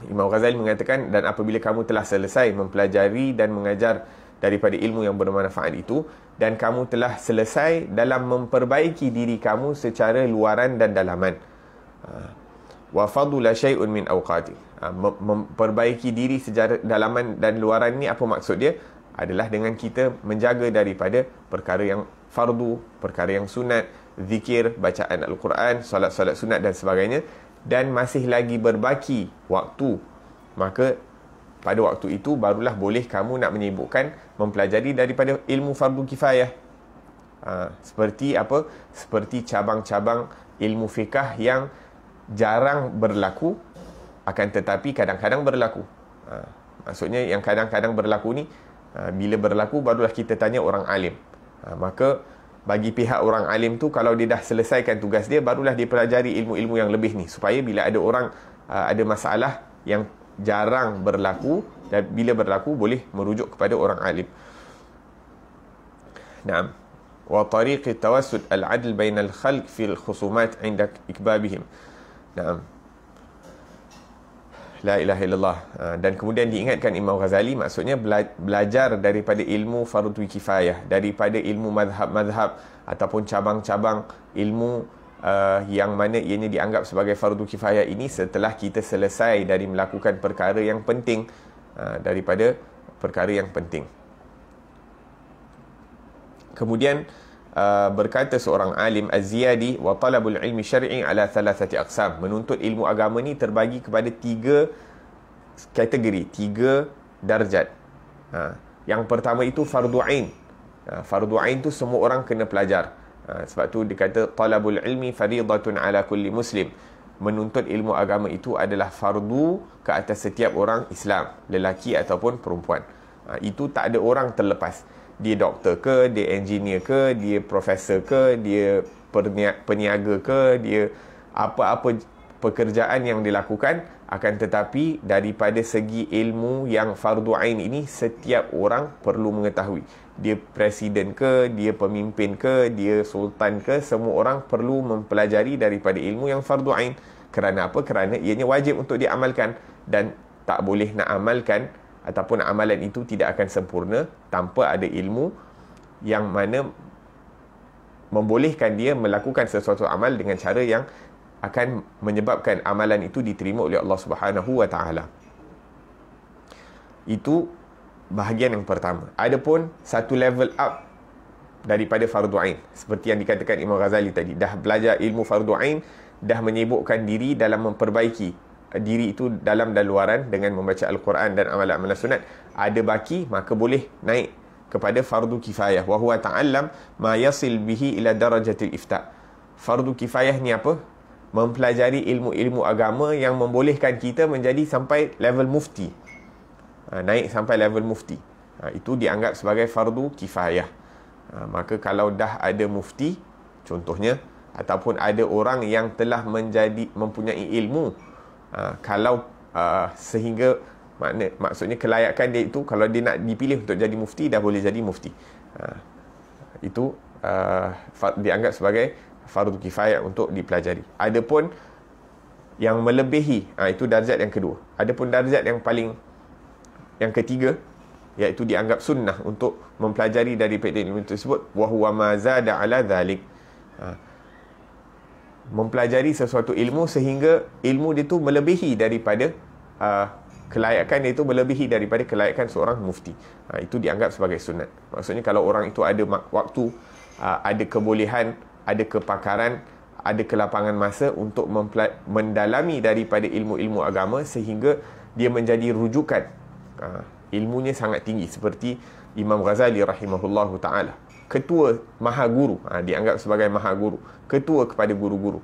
Imam Ghazali mengatakan dan apabila kamu telah selesai mempelajari dan mengajar daripada ilmu yang bermanfaat itu dan kamu telah selesai dalam memperbaiki diri kamu secara luaran dan dalaman. Ah. Wa fadula syai'un min awqati. Ah, memperbaiki diri secara dalaman dan luaran ni apa maksud dia? Adalah dengan kita menjaga daripada perkara yang fardu, perkara yang sunat, zikir, bacaan Al-Quran, solat-solat sunat dan sebagainya dan masih lagi berbaki waktu maka pada waktu itu barulah boleh kamu nak menyibukkan mempelajari daripada ilmu fardu kifayah ha, seperti apa seperti cabang-cabang ilmu fikah yang jarang berlaku akan tetapi kadang-kadang berlaku ha, maksudnya yang kadang-kadang berlaku ni ha, bila berlaku barulah kita tanya orang alim ha, maka bagi pihak orang alim tu kalau dia dah selesaikan tugas dia barulah dia pelajari ilmu-ilmu yang lebih ni supaya bila ada orang uh, ada masalah yang jarang berlaku dan bila berlaku boleh merujuk kepada orang alim. Naam. Wa tariqi tawassud al-adl bain al-khalq fi al-khusumat 'inda ikbabihim. Naam la ilaha illallah ah, dan kemudian diingatkan Imam Ghazali maksudnya belajar daripada ilmu fardhu kifayah daripada ilmu mazhab-mazhab ataupun cabang-cabang ilmu uh, yang mana ianya dianggap sebagai fardhu kifayah ini setelah kita selesai dari melakukan perkara yang penting uh, daripada perkara yang penting kemudian Ah, berkata seorang alim Az-Ziyadi wa talabul ilmi syar'i ala thalathati aqsam menuntut ilmu agama ni terbagi kepada tiga kategori tiga darjat ha. yang pertama itu fardu ain ha. fardu ain tu semua orang kena pelajar ha. sebab tu dikata talabul ilmi fardhatun ala kulli muslim menuntut ilmu agama itu adalah fardu ke atas setiap orang Islam lelaki ataupun perempuan ha. itu tak ada orang terlepas dia doktor ke, dia engineer ke, dia profesor ke, dia peniaga ke, dia apa-apa pekerjaan yang dilakukan akan tetapi daripada segi ilmu yang fardu ain ini setiap orang perlu mengetahui dia presiden ke dia pemimpin ke dia sultan ke semua orang perlu mempelajari daripada ilmu yang fardu ain kerana apa kerana ianya wajib untuk diamalkan dan tak boleh nak amalkan ataupun amalan itu tidak akan sempurna tanpa ada ilmu yang mana membolehkan dia melakukan sesuatu amal dengan cara yang akan menyebabkan amalan itu diterima oleh Allah Subhanahu wa taala. Itu bahagian yang pertama. Adapun satu level up daripada fardu ain seperti yang dikatakan Imam Ghazali tadi dah belajar ilmu fardu ain dah menyibukkan diri dalam memperbaiki diri itu dalam dan luaran dengan membaca Al-Quran dan amal amal sunat ada baki maka boleh naik kepada fardu kifayah wa huwa ta'allam ma yasil bihi ila darajatil ifta fardu kifayah ni apa mempelajari ilmu-ilmu agama yang membolehkan kita menjadi sampai level mufti ha, naik sampai level mufti ha, itu dianggap sebagai fardu kifayah ha, maka kalau dah ada mufti contohnya ataupun ada orang yang telah menjadi mempunyai ilmu Ah, kalau uh, sehingga makna maksudnya kelayakan dia itu kalau dia nak dipilih untuk jadi mufti dah boleh jadi mufti uh, itu uh, dianggap sebagai fardu kifayah untuk dipelajari adapun yang melebihi uh, itu darjat yang kedua adapun darjat yang paling yang ketiga iaitu dianggap sunnah untuk mempelajari dari pendidikan tersebut wa huwa ma ala zalik uh, mempelajari sesuatu ilmu sehingga ilmu dia tu melebihi daripada uh, kelayakan dia tu melebihi daripada kelayakan seorang mufti. Uh, itu dianggap sebagai sunat. Maksudnya kalau orang itu ada waktu, uh, ada kebolehan, ada kepakaran, ada kelapangan masa untuk mendalami daripada ilmu-ilmu agama sehingga dia menjadi rujukan. Uh, ilmunya sangat tinggi seperti Imam Ghazali rahimahullahu taala ketua maha guru ha, dianggap sebagai maha guru ketua kepada guru-guru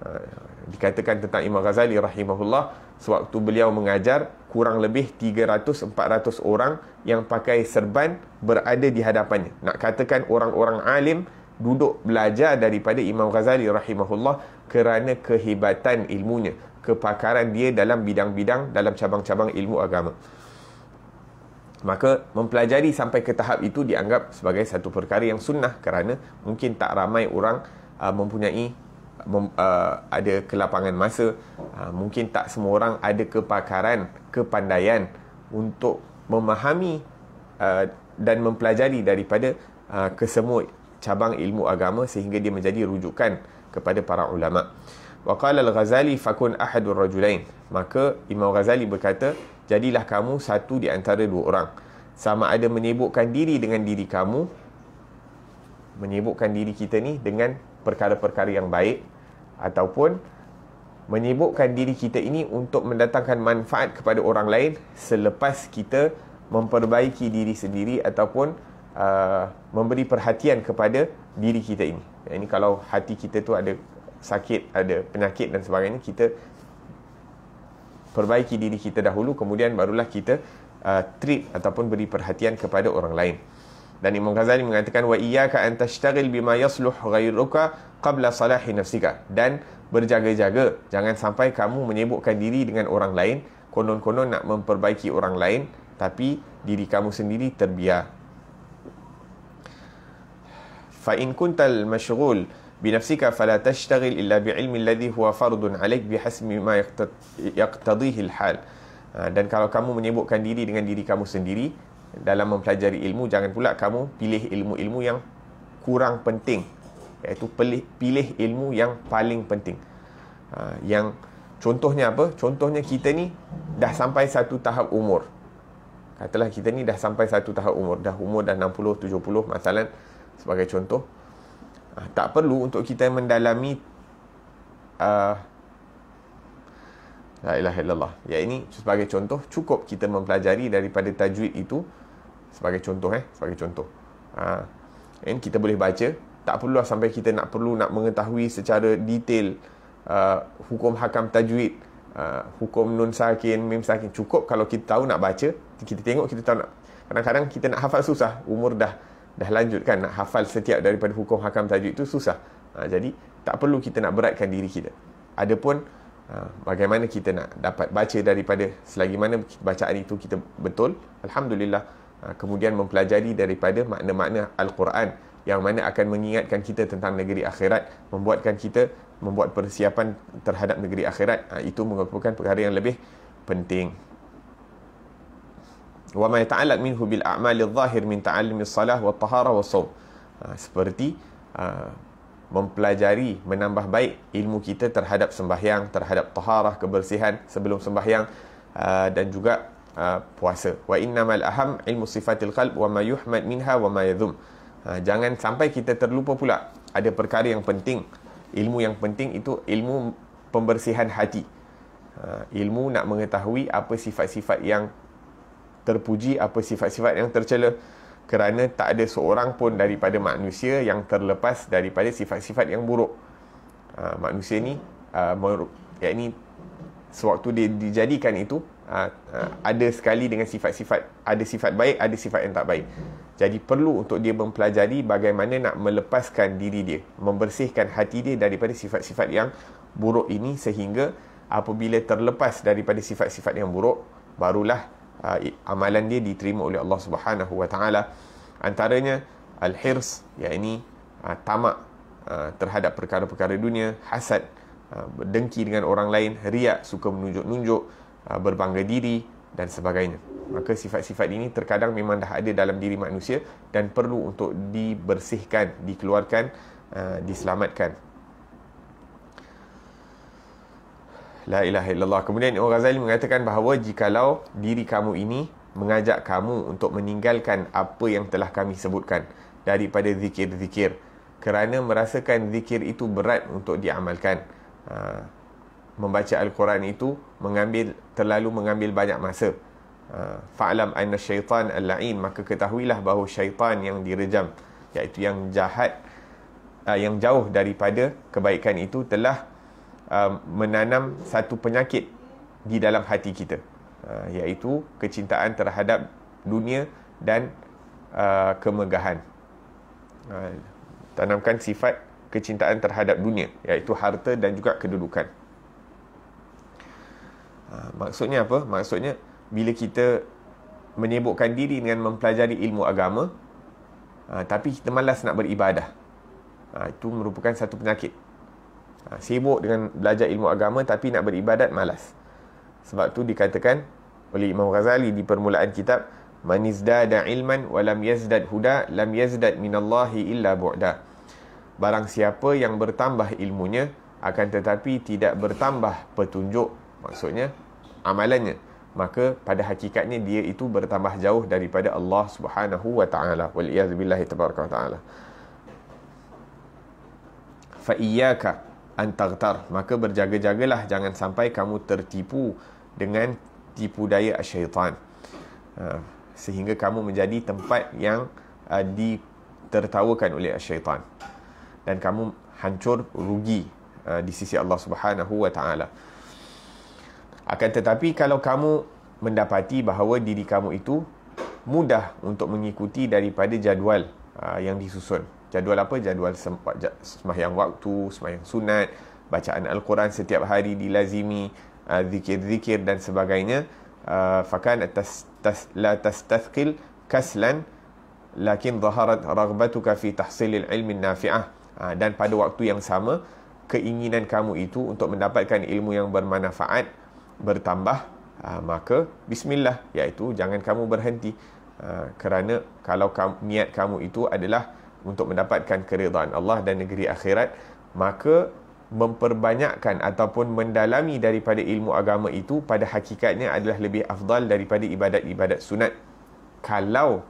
ha, dikatakan tentang Imam Ghazali rahimahullah sewaktu beliau mengajar kurang lebih 300 400 orang yang pakai serban berada di hadapannya nak katakan orang-orang alim duduk belajar daripada Imam Ghazali rahimahullah kerana kehebatan ilmunya kepakaran dia dalam bidang-bidang dalam cabang-cabang ilmu agama Maka mempelajari sampai ke tahap itu dianggap sebagai satu perkara yang sunnah kerana mungkin tak ramai orang uh, mempunyai mem, uh, ada kelapangan masa, uh, mungkin tak semua orang ada kepakaran, kepandaian untuk memahami uh, dan mempelajari daripada uh, kesemua cabang ilmu agama sehingga dia menjadi rujukan kepada para ulama. Wa qala al-Ghazali fakun ahadur rajulain. Maka Imam Ghazali berkata jadilah kamu satu di antara dua orang sama ada menyebukkan diri dengan diri kamu menyebukkan diri kita ni dengan perkara-perkara yang baik ataupun menyebukkan diri kita ini untuk mendatangkan manfaat kepada orang lain selepas kita memperbaiki diri sendiri ataupun uh, memberi perhatian kepada diri kita ini. Ini kalau hati kita tu ada sakit, ada penyakit dan sebagainya, kita perbaiki diri kita dahulu kemudian barulah kita uh, treat ataupun beri perhatian kepada orang lain dan Imam Ghazali mengatakan wa iyyaka an tashtagil bima yasluh ghayruka qabla salahi nafsika dan berjaga-jaga jangan sampai kamu menyibukkan diri dengan orang lain konon-konon nak memperbaiki orang lain tapi diri kamu sendiri terbiar fa in kuntal mashghul بنفسك فلا تشتغل إلا بعلم الذي هو فرض عليك بحسب ما يقتضيه الحال dan kalau kamu menyebutkan diri dengan diri kamu sendiri dalam mempelajari ilmu jangan pula kamu pilih ilmu-ilmu yang kurang penting iaitu pilih, pilih ilmu yang paling penting ha, yang contohnya apa contohnya kita ni dah sampai satu tahap umur katalah kita ni dah sampai satu tahap umur dah umur dah 60 70 masalan sebagai contoh Ah, tak perlu untuk kita mendalami uh, La ilaha illallah Ya ini sebagai contoh Cukup kita mempelajari daripada tajwid itu Sebagai contoh eh Sebagai contoh uh, And kita boleh baca Tak perlulah sampai kita nak perlu Nak mengetahui secara detail uh, Hukum hakam tajwid uh, Hukum nun sakin, mim sakin Cukup kalau kita tahu nak baca Kita tengok kita tahu nak Kadang-kadang kita nak hafal susah Umur dah dah lanjutkan nak hafal setiap daripada hukum hakam tajwid tu susah. Ha, jadi tak perlu kita nak beratkan diri kita. Adapun ha, bagaimana kita nak dapat baca daripada selagi mana bacaan itu kita betul, alhamdulillah ha, kemudian mempelajari daripada makna-makna al-Quran yang mana akan mengingatkan kita tentang negeri akhirat, membuatkan kita membuat persiapan terhadap negeri akhirat, ha, itu merupakan perkara yang lebih penting wa ma yata'allaq minhu bil a'mali adh-dhahir min ta'allumi salah wa tahara wa saum ah, seperti uh, mempelajari menambah baik ilmu kita terhadap sembahyang terhadap taharah kebersihan sebelum sembahyang uh, dan juga uh, puasa wa innamal aham ilmu sifatil qalb wa ma yuhmad minha wa ma yadhum uh, jangan sampai kita terlupa pula ada perkara yang penting ilmu yang penting itu ilmu pembersihan hati ilmu nak mengetahui apa sifat-sifat yang terpuji apa sifat-sifat yang tercela kerana tak ada seorang pun daripada manusia yang terlepas daripada sifat-sifat yang buruk. Uh, manusia ni uh, yakni sewaktu dia dijadikan itu uh, uh, ada sekali dengan sifat-sifat ada sifat baik, ada sifat yang tak baik. Jadi perlu untuk dia mempelajari bagaimana nak melepaskan diri dia, membersihkan hati dia daripada sifat-sifat yang buruk ini sehingga apabila terlepas daripada sifat-sifat yang buruk barulah uh, amalan dia diterima oleh Allah Subhanahu wa taala antaranya al-hirs yakni uh, ah, tamak uh, terhadap perkara-perkara dunia hasad uh, dengki dengan orang lain riak suka menunjuk-nunjuk uh, berbangga diri dan sebagainya maka sifat-sifat ini terkadang memang dah ada dalam diri manusia dan perlu untuk dibersihkan dikeluarkan uh, diselamatkan La ilaha illallah. Kemudian Imam Ghazali mengatakan bahawa jikalau diri kamu ini mengajak kamu untuk meninggalkan apa yang telah kami sebutkan daripada zikir-zikir kerana merasakan zikir itu berat untuk diamalkan. Uh, membaca Al-Quran itu mengambil terlalu mengambil banyak masa. Uh, Fa'lam anna syaitan al-la'in Maka ketahuilah bahawa syaitan yang direjam Iaitu yang jahat ha, Yang jauh daripada kebaikan itu Telah Um, menanam satu penyakit di dalam hati kita uh, iaitu kecintaan terhadap dunia dan uh, kemegahan uh, tanamkan sifat kecintaan terhadap dunia iaitu harta dan juga kedudukan uh, maksudnya apa maksudnya bila kita menyebukkan diri dengan mempelajari ilmu agama tapi kita malas nak beribadah itu merupakan satu penyakit ha, sibuk dengan belajar ilmu agama tapi nak beribadat malas sebab tu dikatakan oleh Imam Ghazali di permulaan kitab Manizda manizdada ilman walam yazdad huda lam yazdad minallahi illa bu'da barang siapa yang bertambah ilmunya akan tetapi tidak bertambah petunjuk maksudnya amalannya maka pada hakikatnya dia itu bertambah jauh daripada Allah Subhanahu wa taala wal iyad wa taala fa antartar maka berjaga-jagalah jangan sampai kamu tertipu dengan tipu daya syaitan ha, sehingga kamu menjadi tempat yang uh, ditertawakan oleh syaitan dan kamu hancur rugi uh, di sisi Allah Subhanahu wa taala akan tetapi kalau kamu mendapati bahawa diri kamu itu mudah untuk mengikuti daripada jadual uh, yang disusun jadual apa jadual semayang waktu semayang sunat bacaan al-Quran setiap hari dilazimi uh, zikir-zikir dan sebagainya uh, fakan atas tas, la tastathqil kaslan lakin zaharat raghbatuka fi tahsilil ilmi nafi'ah uh, dan pada waktu yang sama keinginan kamu itu untuk mendapatkan ilmu yang bermanfaat bertambah uh, maka bismillah iaitu jangan kamu berhenti uh, kerana kalau kamu, niat kamu itu adalah untuk mendapatkan keridhaan Allah dan negeri akhirat maka memperbanyakkan ataupun mendalami daripada ilmu agama itu pada hakikatnya adalah lebih afdal daripada ibadat-ibadat sunat kalau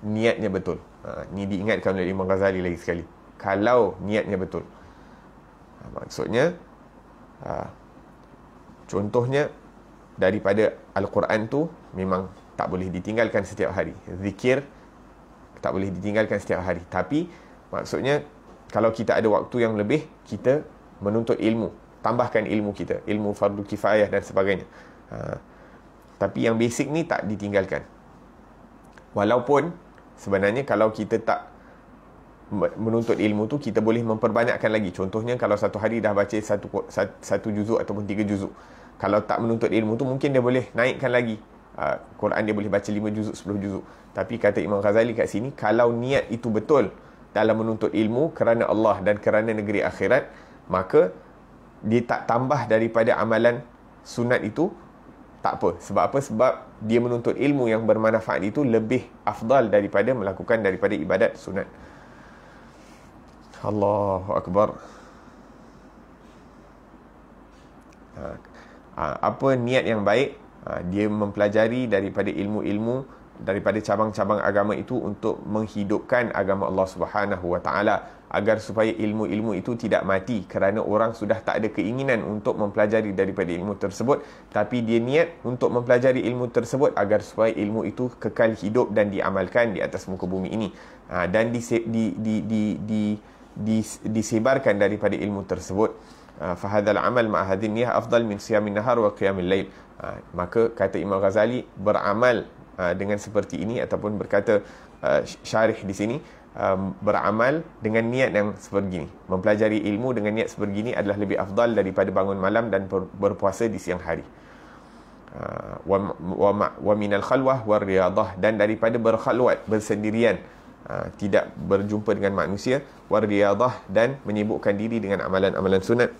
niatnya betul ha, ni diingatkan oleh Imam Ghazali lagi sekali kalau niatnya betul ha, maksudnya ha, contohnya daripada Al-Quran tu memang tak boleh ditinggalkan setiap hari zikir tak boleh ditinggalkan setiap hari tapi maksudnya kalau kita ada waktu yang lebih kita menuntut ilmu tambahkan ilmu kita ilmu fardu kifayah dan sebagainya uh, tapi yang basic ni tak ditinggalkan walaupun sebenarnya kalau kita tak menuntut ilmu tu kita boleh memperbanyakkan lagi contohnya kalau satu hari dah baca satu satu juzuk ataupun tiga juzuk kalau tak menuntut ilmu tu mungkin dia boleh naikkan lagi Ah, Quran dia boleh baca 5 juzuk, 10 juzuk. Tapi kata Imam Ghazali kat sini, kalau niat itu betul dalam menuntut ilmu kerana Allah dan kerana negeri akhirat, maka dia tak tambah daripada amalan sunat itu, tak apa. Sebab apa? Sebab dia menuntut ilmu yang bermanfaat itu lebih afdal daripada melakukan daripada ibadat sunat. Allahu Akbar. Ah, ah, apa niat yang baik, Ha, dia mempelajari daripada ilmu-ilmu daripada cabang-cabang agama itu untuk menghidupkan agama Allah Subhanahu agar supaya ilmu-ilmu itu tidak mati kerana orang sudah tak ada keinginan untuk mempelajari daripada ilmu tersebut tapi dia niat untuk mempelajari ilmu tersebut agar supaya ilmu itu kekal hidup dan diamalkan di atas muka bumi ini ha, dan di di di di di disebarkan daripada ilmu tersebut. فهذا العمل مع هذه النية أفضل من صيام النهار وقيام الليل maka kata Imam Ghazali beramal ah, dengan seperti ini ataupun berkata ah, syarih di sini ah, beramal dengan niat yang seperti ini mempelajari ilmu dengan niat seperti ini adalah lebih afdal daripada bangun malam dan berpuasa di siang hari wa wa min al khalwah war riyadhah dan daripada berkhalwat bersendirian tidak berjumpa dengan manusia war riyadhah dan menyibukkan diri dengan amalan-amalan sunat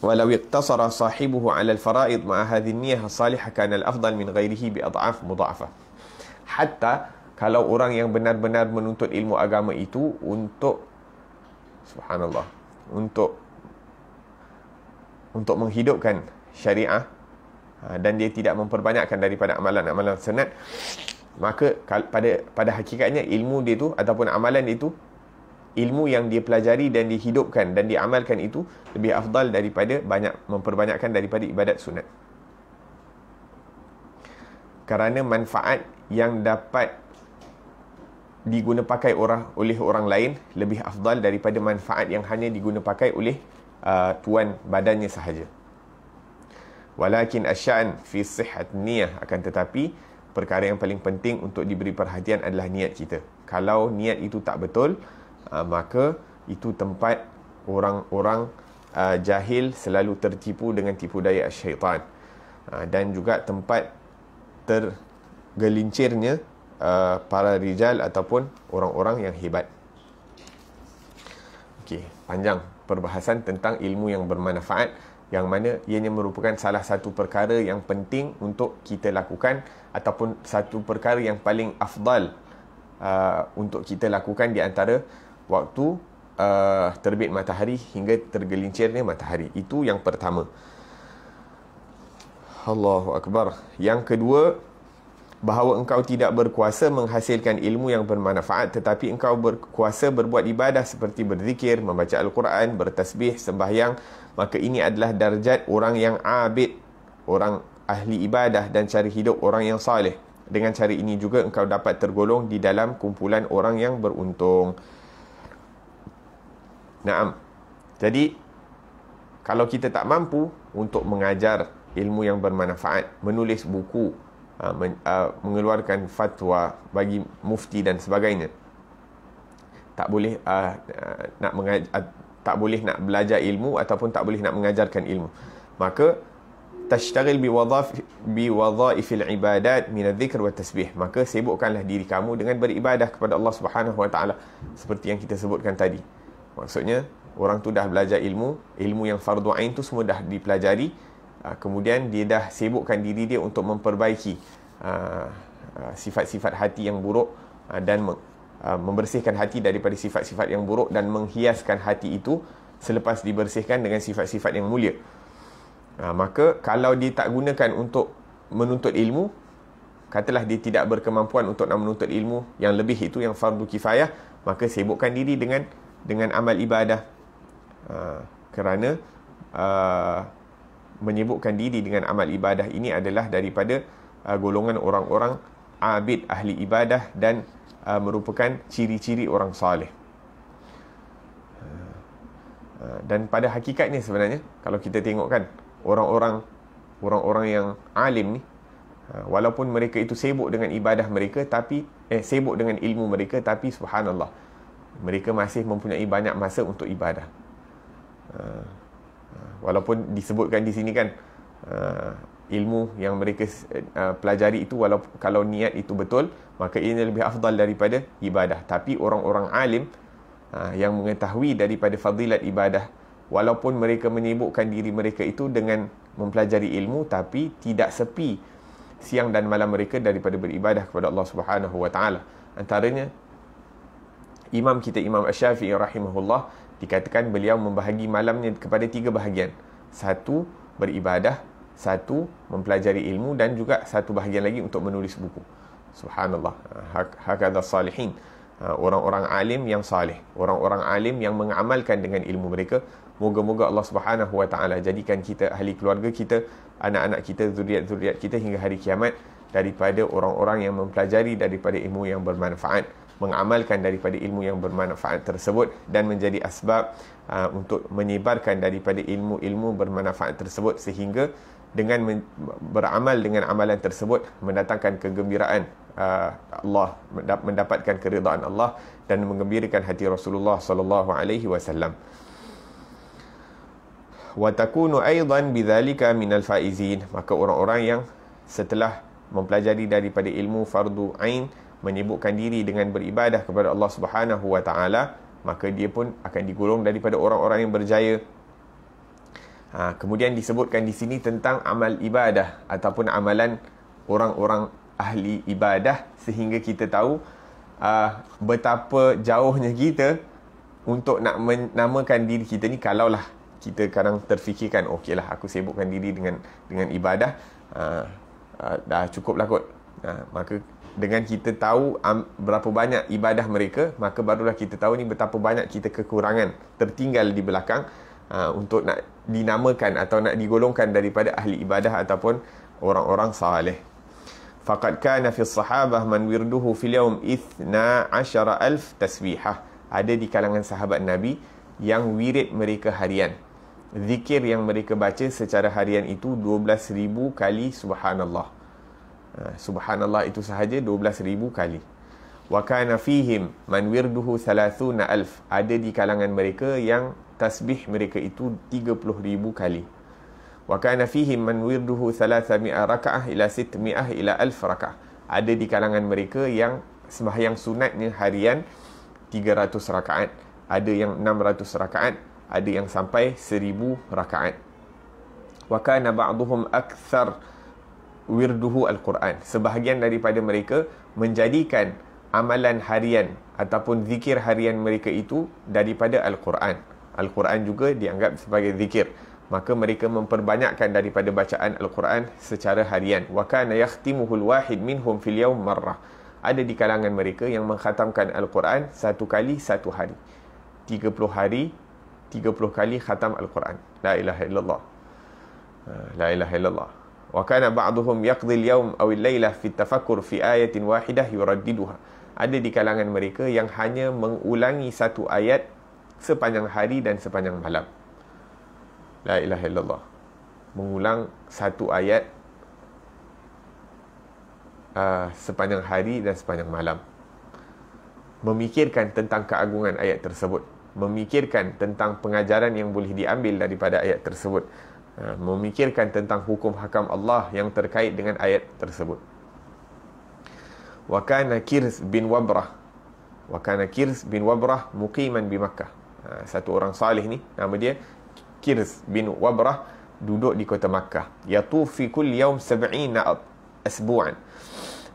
ولو اقتصر صاحبه على الفرائض مع هذه النية الصالحة كان الأفضل من غيره بأضعاف مضاعفة حتى kalau orang yang benar-benar menuntut ilmu agama itu untuk subhanallah untuk untuk menghidupkan syariah ha, dan dia tidak memperbanyakkan daripada amalan-amalan sunat maka pada pada hakikatnya ilmu dia tu ataupun amalan dia tu ilmu yang dia pelajari dan dihidupkan dan diamalkan itu lebih afdal daripada banyak memperbanyakkan daripada ibadat sunat. Kerana manfaat yang dapat diguna pakai orang oleh orang lain lebih afdal daripada manfaat yang hanya diguna pakai oleh uh, tuan badannya sahaja. Walakin asyan fi sihat niyah akan tetapi perkara yang paling penting untuk diberi perhatian adalah niat kita. Kalau niat itu tak betul, uh, maka itu tempat orang-orang uh, jahil selalu tertipu dengan tipu daya syaitan uh, dan juga tempat tergelincirnya uh, para rijal ataupun orang-orang yang hebat okey panjang perbahasan tentang ilmu yang bermanfaat yang mana ianya merupakan salah satu perkara yang penting untuk kita lakukan ataupun satu perkara yang paling afdal uh, untuk kita lakukan di antara waktu uh, terbit matahari hingga tergelincirnya matahari. Itu yang pertama. Allahu Akbar. Yang kedua, bahawa engkau tidak berkuasa menghasilkan ilmu yang bermanfaat tetapi engkau berkuasa berbuat ibadah seperti berzikir, membaca Al-Quran, bertasbih, sembahyang. Maka ini adalah darjat orang yang abid, orang ahli ibadah dan cari hidup orang yang salih. Dengan cara ini juga engkau dapat tergolong di dalam kumpulan orang yang beruntung. Naam. Jadi, kalau kita tak mampu untuk mengajar ilmu yang bermanfaat, menulis buku, ah, ah, mengeluarkan fatwa bagi mufti dan sebagainya, tak boleh ah, nak mengajar, tak boleh nak belajar ilmu ataupun tak boleh nak mengajarkan ilmu maka tashtagil bi wadhaifil ibadat min adzikr wa tasbih maka sibukkanlah diri kamu dengan beribadah kepada Allah Subhanahu wa taala seperti yang kita sebutkan tadi Maksudnya orang tu dah belajar ilmu, ilmu yang fardu ain tu semua dah dipelajari. Ah, kemudian dia dah sibukkan diri dia untuk memperbaiki ah, ah, sifat-sifat hati yang buruk dan membersihkan hati daripada sifat-sifat yang buruk dan menghiaskan hati itu selepas dibersihkan dengan sifat-sifat yang mulia. Maka kalau dia tak gunakan untuk menuntut ilmu, katalah dia tidak berkemampuan untuk nak menuntut ilmu yang lebih itu yang fardu kifayah, maka sibukkan diri dengan dengan amal ibadah ha, kerana uh, menyebutkan diri dengan amal ibadah ini adalah daripada uh, golongan orang-orang abid ahli ibadah dan uh, merupakan ciri-ciri orang saleh. dan pada hakikatnya sebenarnya kalau kita tengok kan orang-orang orang-orang yang alim ni walaupun mereka itu sibuk dengan ibadah mereka tapi eh sibuk dengan ilmu mereka tapi subhanallah mereka masih mempunyai banyak masa untuk ibadah. Ah, ah, walaupun disebutkan di sini kan ah, ilmu yang mereka pelajari itu walaupun kalau niat itu betul maka ini lebih afdal daripada ibadah. Tapi orang-orang alim yang mengetahui daripada fadilat ibadah walaupun mereka menyebutkan diri mereka itu dengan mempelajari ilmu tapi tidak sepi siang dan malam mereka daripada beribadah kepada Allah Subhanahu wa taala antaranya Imam kita Imam Ash-Syafi'i rahimahullah dikatakan beliau membahagi malamnya kepada tiga bahagian. Satu beribadah, satu mempelajari ilmu dan juga satu bahagian lagi untuk menulis buku. Subhanallah. Ha, hakadha salihin. Ha, orang-orang alim yang salih. Orang-orang alim yang mengamalkan dengan ilmu mereka. Moga-moga Allah subhanahu wa ta'ala jadikan kita, ahli keluarga kita, anak-anak kita, zuriat-zuriat kita hingga hari kiamat daripada orang-orang yang mempelajari daripada ilmu yang bermanfaat mengamalkan daripada ilmu yang bermanfaat tersebut dan menjadi asbab uh, untuk menyebarkan daripada ilmu-ilmu bermanfaat tersebut sehingga dengan beramal dengan amalan tersebut mendatangkan kegembiraan uh, Allah mendapatkan keridaan Allah dan mengembirakan hati Rasulullah sallallahu alaihi wasallam wa takunu aidan bidzalika min alfaizin maka orang-orang yang setelah mempelajari daripada ilmu fardu ain menyebutkan diri dengan beribadah kepada Allah Subhanahu wa taala maka dia pun akan digolong daripada orang-orang yang berjaya ha, kemudian disebutkan di sini tentang amal ibadah ataupun amalan orang-orang ahli ibadah sehingga kita tahu uh, betapa jauhnya kita untuk nak menamakan diri kita ni kalaulah kita kadang terfikirkan okeylah aku sibukkan diri dengan dengan ibadah uh, uh, dah cukup lah kot uh, maka dengan kita tahu um, berapa banyak ibadah mereka maka barulah kita tahu ni betapa banyak kita kekurangan tertinggal di belakang uh, untuk nak dinamakan atau nak digolongkan daripada ahli ibadah ataupun orang-orang saleh faqad kana fi sahabah man wirduhu fil yawm 12000 tasbihah ada di kalangan sahabat nabi yang wirid mereka harian zikir yang mereka baca secara harian itu 12000 kali subhanallah Eh, subhanallah itu sahaja 12 ribu kali wa kana fihim man wirduhu 30000 ada di kalangan mereka yang tasbih mereka itu ribu kali wa kana fihim man wirduhu 300 raka'ah ila 600 ila 1000 rak'ah ada di kalangan mereka yang sembahyang sunatnya harian 300 rakaat ada yang 600 rakaat ada yang sampai 1000 rakaat wa kana ba'dhum akthar wirduhu al-Quran. Sebahagian daripada mereka menjadikan amalan harian ataupun zikir harian mereka itu daripada al-Quran. Al-Quran juga dianggap sebagai zikir. Maka mereka memperbanyakkan daripada bacaan al-Quran secara harian. Wa kana yakhtimuhu al-wahid minhum fil yawm marrah. Ada di kalangan mereka yang mengkhatamkan al-Quran satu kali satu hari. 30 hari 30 kali khatam al-Quran. La ilaha illallah. Uh, la ilaha illallah. وكان بعضهم يقضي اليوم أو الليلة في التفكر في آية واحدة يرددها ada di kalangan mereka yang hanya mengulangi satu ayat sepanjang hari dan sepanjang malam la ilaha illallah mengulang satu ayat uh, sepanjang hari dan sepanjang malam memikirkan tentang keagungan ayat tersebut memikirkan tentang pengajaran yang boleh diambil daripada ayat tersebut Ha, memikirkan tentang hukum hakam Allah yang terkait dengan ayat tersebut. Wa kana Kirs bin Wabrah. Wa kana Kirs bin Wabrah muqiman bi Makkah. Ha, satu orang salih ni nama dia Kirs bin Wabrah duduk di kota Makkah. Yatuf fi kulli yawm 70 asbu'an.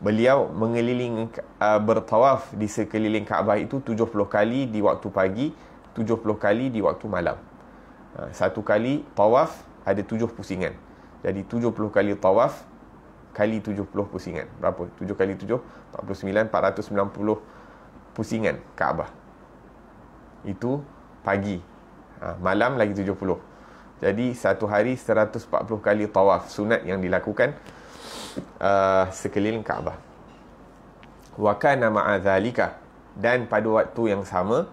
Beliau mengelilingi bertawaf di sekeliling Kaabah itu 70 kali di waktu pagi, 70 kali di waktu malam. Ha, satu kali tawaf ada tujuh pusingan. Jadi tujuh puluh kali tawaf kali tujuh puluh pusingan. Berapa? Tujuh kali tujuh, empat puluh sembilan, empat ratus sembilan puluh pusingan Kaabah. Itu pagi. Ha, malam lagi tujuh puluh. Jadi satu hari seratus empat puluh kali tawaf sunat yang dilakukan uh, sekeliling Kaabah. Waka nama ma'a dan pada waktu yang sama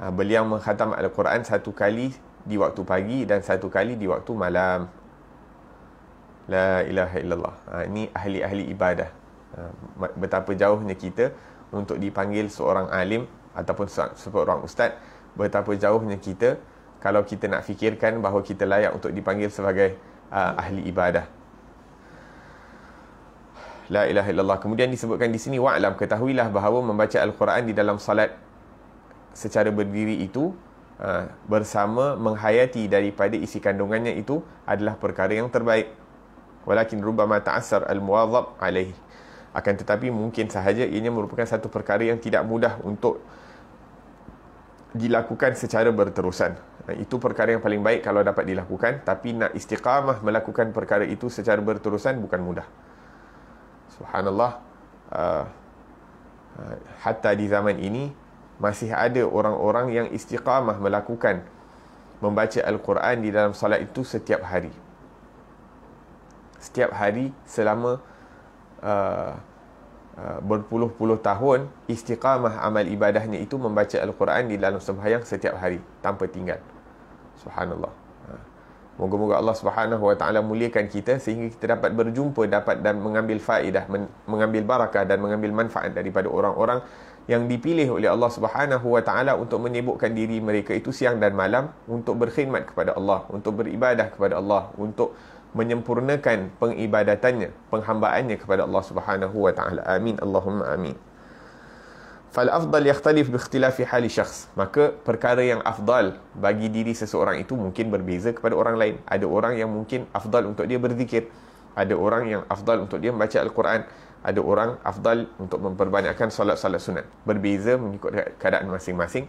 uh, beliau menghantar Al-Quran satu kali di waktu pagi dan satu kali di waktu malam. La ilaha illallah. Ha, ini ahli-ahli ibadah. Ha, betapa jauhnya kita untuk dipanggil seorang alim ataupun seorang ustaz. Betapa jauhnya kita kalau kita nak fikirkan bahawa kita layak untuk dipanggil sebagai uh, ahli ibadah. La ilaha illallah. Kemudian disebutkan di sini, Wa'lam ketahuilah bahawa membaca Al-Quran di dalam salat secara berdiri itu Uh, bersama menghayati daripada isi kandungannya itu adalah perkara yang terbaik. Walakin rubama ta'assar al-muwadhab alaih. Akan tetapi mungkin sahaja ianya merupakan satu perkara yang tidak mudah untuk dilakukan secara berterusan. Itu perkara yang paling baik kalau dapat dilakukan. Tapi nak istiqamah melakukan perkara itu secara berterusan bukan mudah. Subhanallah. uh, uh hatta di zaman ini masih ada orang-orang yang istiqamah melakukan membaca Al-Quran di dalam solat itu setiap hari. Setiap hari selama uh, uh, berpuluh-puluh tahun, istiqamah amal ibadahnya itu membaca Al-Quran di dalam sembahyang setiap hari tanpa tinggal. Subhanallah. Ha. Moga-moga Allah Subhanahu Wa Taala muliakan kita sehingga kita dapat berjumpa dapat dan mengambil faidah, mengambil barakah dan mengambil manfaat daripada orang-orang yang dipilih oleh Allah Subhanahu wa taala untuk menyibukkan diri mereka itu siang dan malam untuk berkhidmat kepada Allah, untuk beribadah kepada Allah, untuk menyempurnakan pengibadatannya, penghambaannya kepada Allah Subhanahu wa taala. Amin. Allahumma amin. Fal afdal yakhtalif bi ikhtilafi hali syakhs. Maka perkara yang afdal bagi diri seseorang itu mungkin berbeza kepada orang lain. Ada orang yang mungkin afdal untuk dia berzikir. Ada orang yang afdal untuk dia membaca Al-Quran ada orang afdal untuk memperbanyakkan solat-solat sunat. Berbeza mengikut keadaan masing-masing.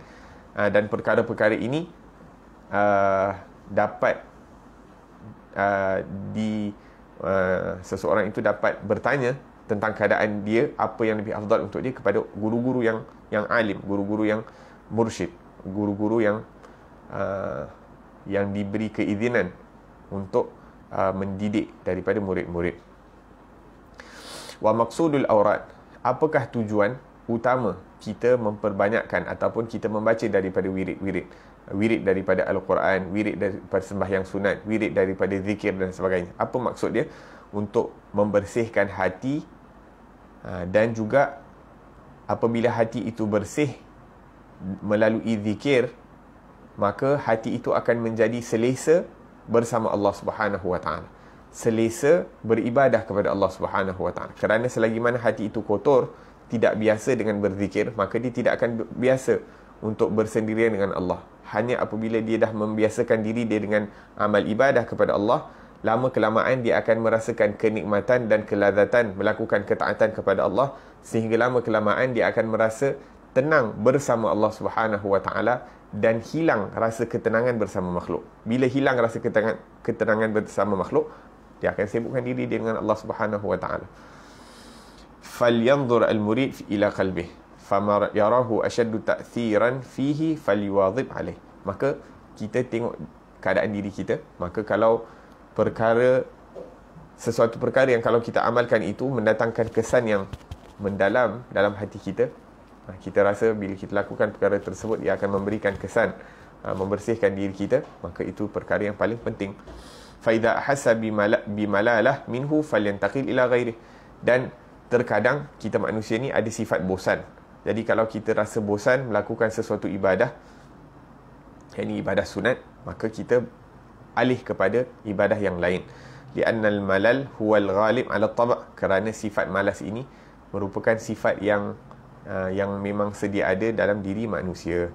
Uh, dan perkara-perkara ini uh, dapat uh, di uh, seseorang itu dapat bertanya tentang keadaan dia apa yang lebih afdal untuk dia kepada guru-guru yang yang alim, guru-guru yang mursyid, guru-guru yang uh, yang diberi keizinan untuk uh, mendidik daripada murid-murid wa maqsudul aurat apakah tujuan utama kita memperbanyakkan ataupun kita membaca daripada wirid-wirid wirid daripada al-Quran wirid daripada sembahyang sunat wirid daripada zikir dan sebagainya apa maksud dia untuk membersihkan hati ha, dan juga apabila hati itu bersih melalui zikir maka hati itu akan menjadi selesa bersama Allah Subhanahu wa taala selesa beribadah kepada Allah Subhanahu Wa Taala. Kerana selagi mana hati itu kotor, tidak biasa dengan berzikir, maka dia tidak akan biasa untuk bersendirian dengan Allah. Hanya apabila dia dah membiasakan diri dia dengan amal ibadah kepada Allah, lama kelamaan dia akan merasakan kenikmatan dan kelazatan melakukan ketaatan kepada Allah sehingga lama kelamaan dia akan merasa tenang bersama Allah Subhanahu Wa Taala dan hilang rasa ketenangan bersama makhluk. Bila hilang rasa ketenangan, ketenangan bersama makhluk, dia akan sibukkan diri dia dengan Allah Subhanahu wa taala falyanzur al-murid ila qalbihi fama yarahu ashaddu ta'thiran fihi falyuwadhib alayh maka kita tengok keadaan diri kita maka kalau perkara sesuatu perkara yang kalau kita amalkan itu mendatangkan kesan yang mendalam dalam hati kita ha, kita rasa bila kita lakukan perkara tersebut ia akan memberikan kesan ha, membersihkan diri kita maka itu perkara yang paling penting faiza hasa bimalalah minhu falyantaqil ila ghairi dan terkadang kita manusia ni ada sifat bosan jadi kalau kita rasa bosan melakukan sesuatu ibadah yakni ibadah sunat maka kita alih kepada ibadah yang lain lianna malal huwa alghalib ala tabak kerana sifat malas ini merupakan sifat yang uh, yang memang sedia ada dalam diri manusia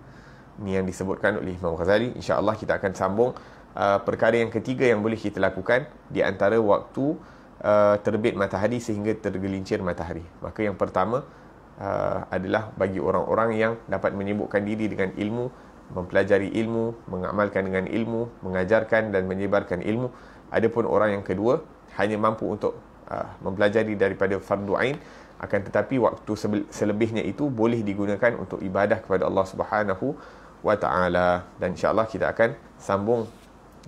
ni yang disebutkan oleh Imam Ghazali Allah kita akan sambung Uh, perkara yang ketiga yang boleh kita lakukan di antara waktu uh, terbit matahari sehingga tergelincir matahari. Maka yang pertama uh, adalah bagi orang-orang yang dapat menyibukkan diri dengan ilmu, mempelajari ilmu, mengamalkan dengan ilmu, mengajarkan dan menyebarkan ilmu. Adapun orang yang kedua hanya mampu untuk uh, mempelajari daripada fardu ain akan tetapi waktu selebihnya itu boleh digunakan untuk ibadah kepada Allah Subhanahu wa taala dan insyaallah kita akan sambung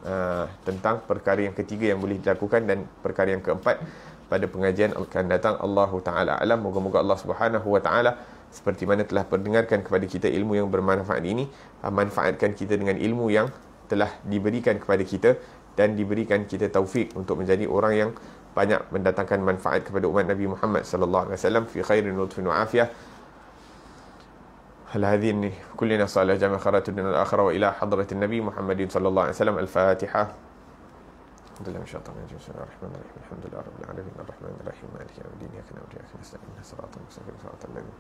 Eh, tentang perkara yang ketiga yang boleh dilakukan dan perkara yang keempat pada pengajian akan datang Allah Ta'ala alam moga-moga Allah Subhanahu Wa Ta'ala seperti mana telah perdengarkan kepada kita ilmu yang bermanfaat ini eh, manfaatkan kita dengan ilmu yang telah diberikan kepada kita dan diberikan kita taufik untuk menjadi orang yang banyak mendatangkan manfaat kepada umat Nabi Muhammad sallallahu alaihi wasallam fi khairin wa afiyah الهذين كلنا صلى جميع خرات الدنيا الآخرة وإلى حضرة النبي محمد صلى الله عليه وسلم الفاتحة الحمد لله من الشيطان الرجيم بسم الله الرحمن الرحيم الحمد لله رب العالمين الرحمن الرحيم مالك يوم الدين اياك نعبد واياك نستعين اهدنا الصراط المستقيم صراط الذين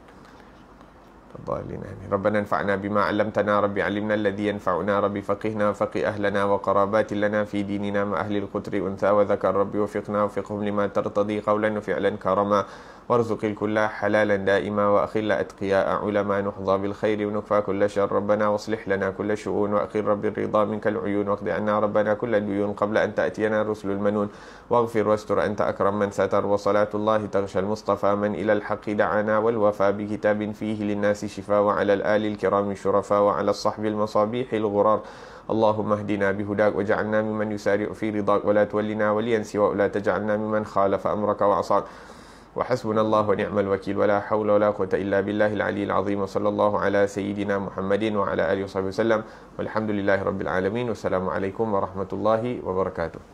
الضالين امين ربنا انفعنا بما علمتنا ربي علمنا الذي ينفعنا ربي فقهنا فقه اهلنا وقرابات لنا في ديننا مع اهل القدر انثى وذكر ربي وفقنا وفقهم لما ترتضي قولا وفعلا كرما وارزق الكل حلالا دائما وأخل أتقياء علماء نحظى بالخير ونكفى كل شر ربنا واصلح لنا كل شؤون وأخر رب الرضا منك العيون واقض عنا ربنا كل الديون قبل أن تأتينا الرسل المنون واغفر واستر أنت أكرم من ستر وصلاة الله تغشى المصطفى من إلى الحق دعانا والوفى بكتاب فيه للناس شفاء وعلى الآل الكرام الشرفاء وعلى الصحب المصابيح الغرار اللهم اهدنا بهداك واجعلنا ممن يسارع في رضاك ولا تولنا وليا سواك ولا تجعلنا ممن خالف أمرك وعصاك وحسبنا الله ونعم الوكيل ولا حول ولا قوة إلا بالله العلي العظيم وصلى الله على سيدنا محمد وعلى آله وصحبه وسلم والحمد لله رب العالمين والسلام عليكم ورحمة الله وبركاته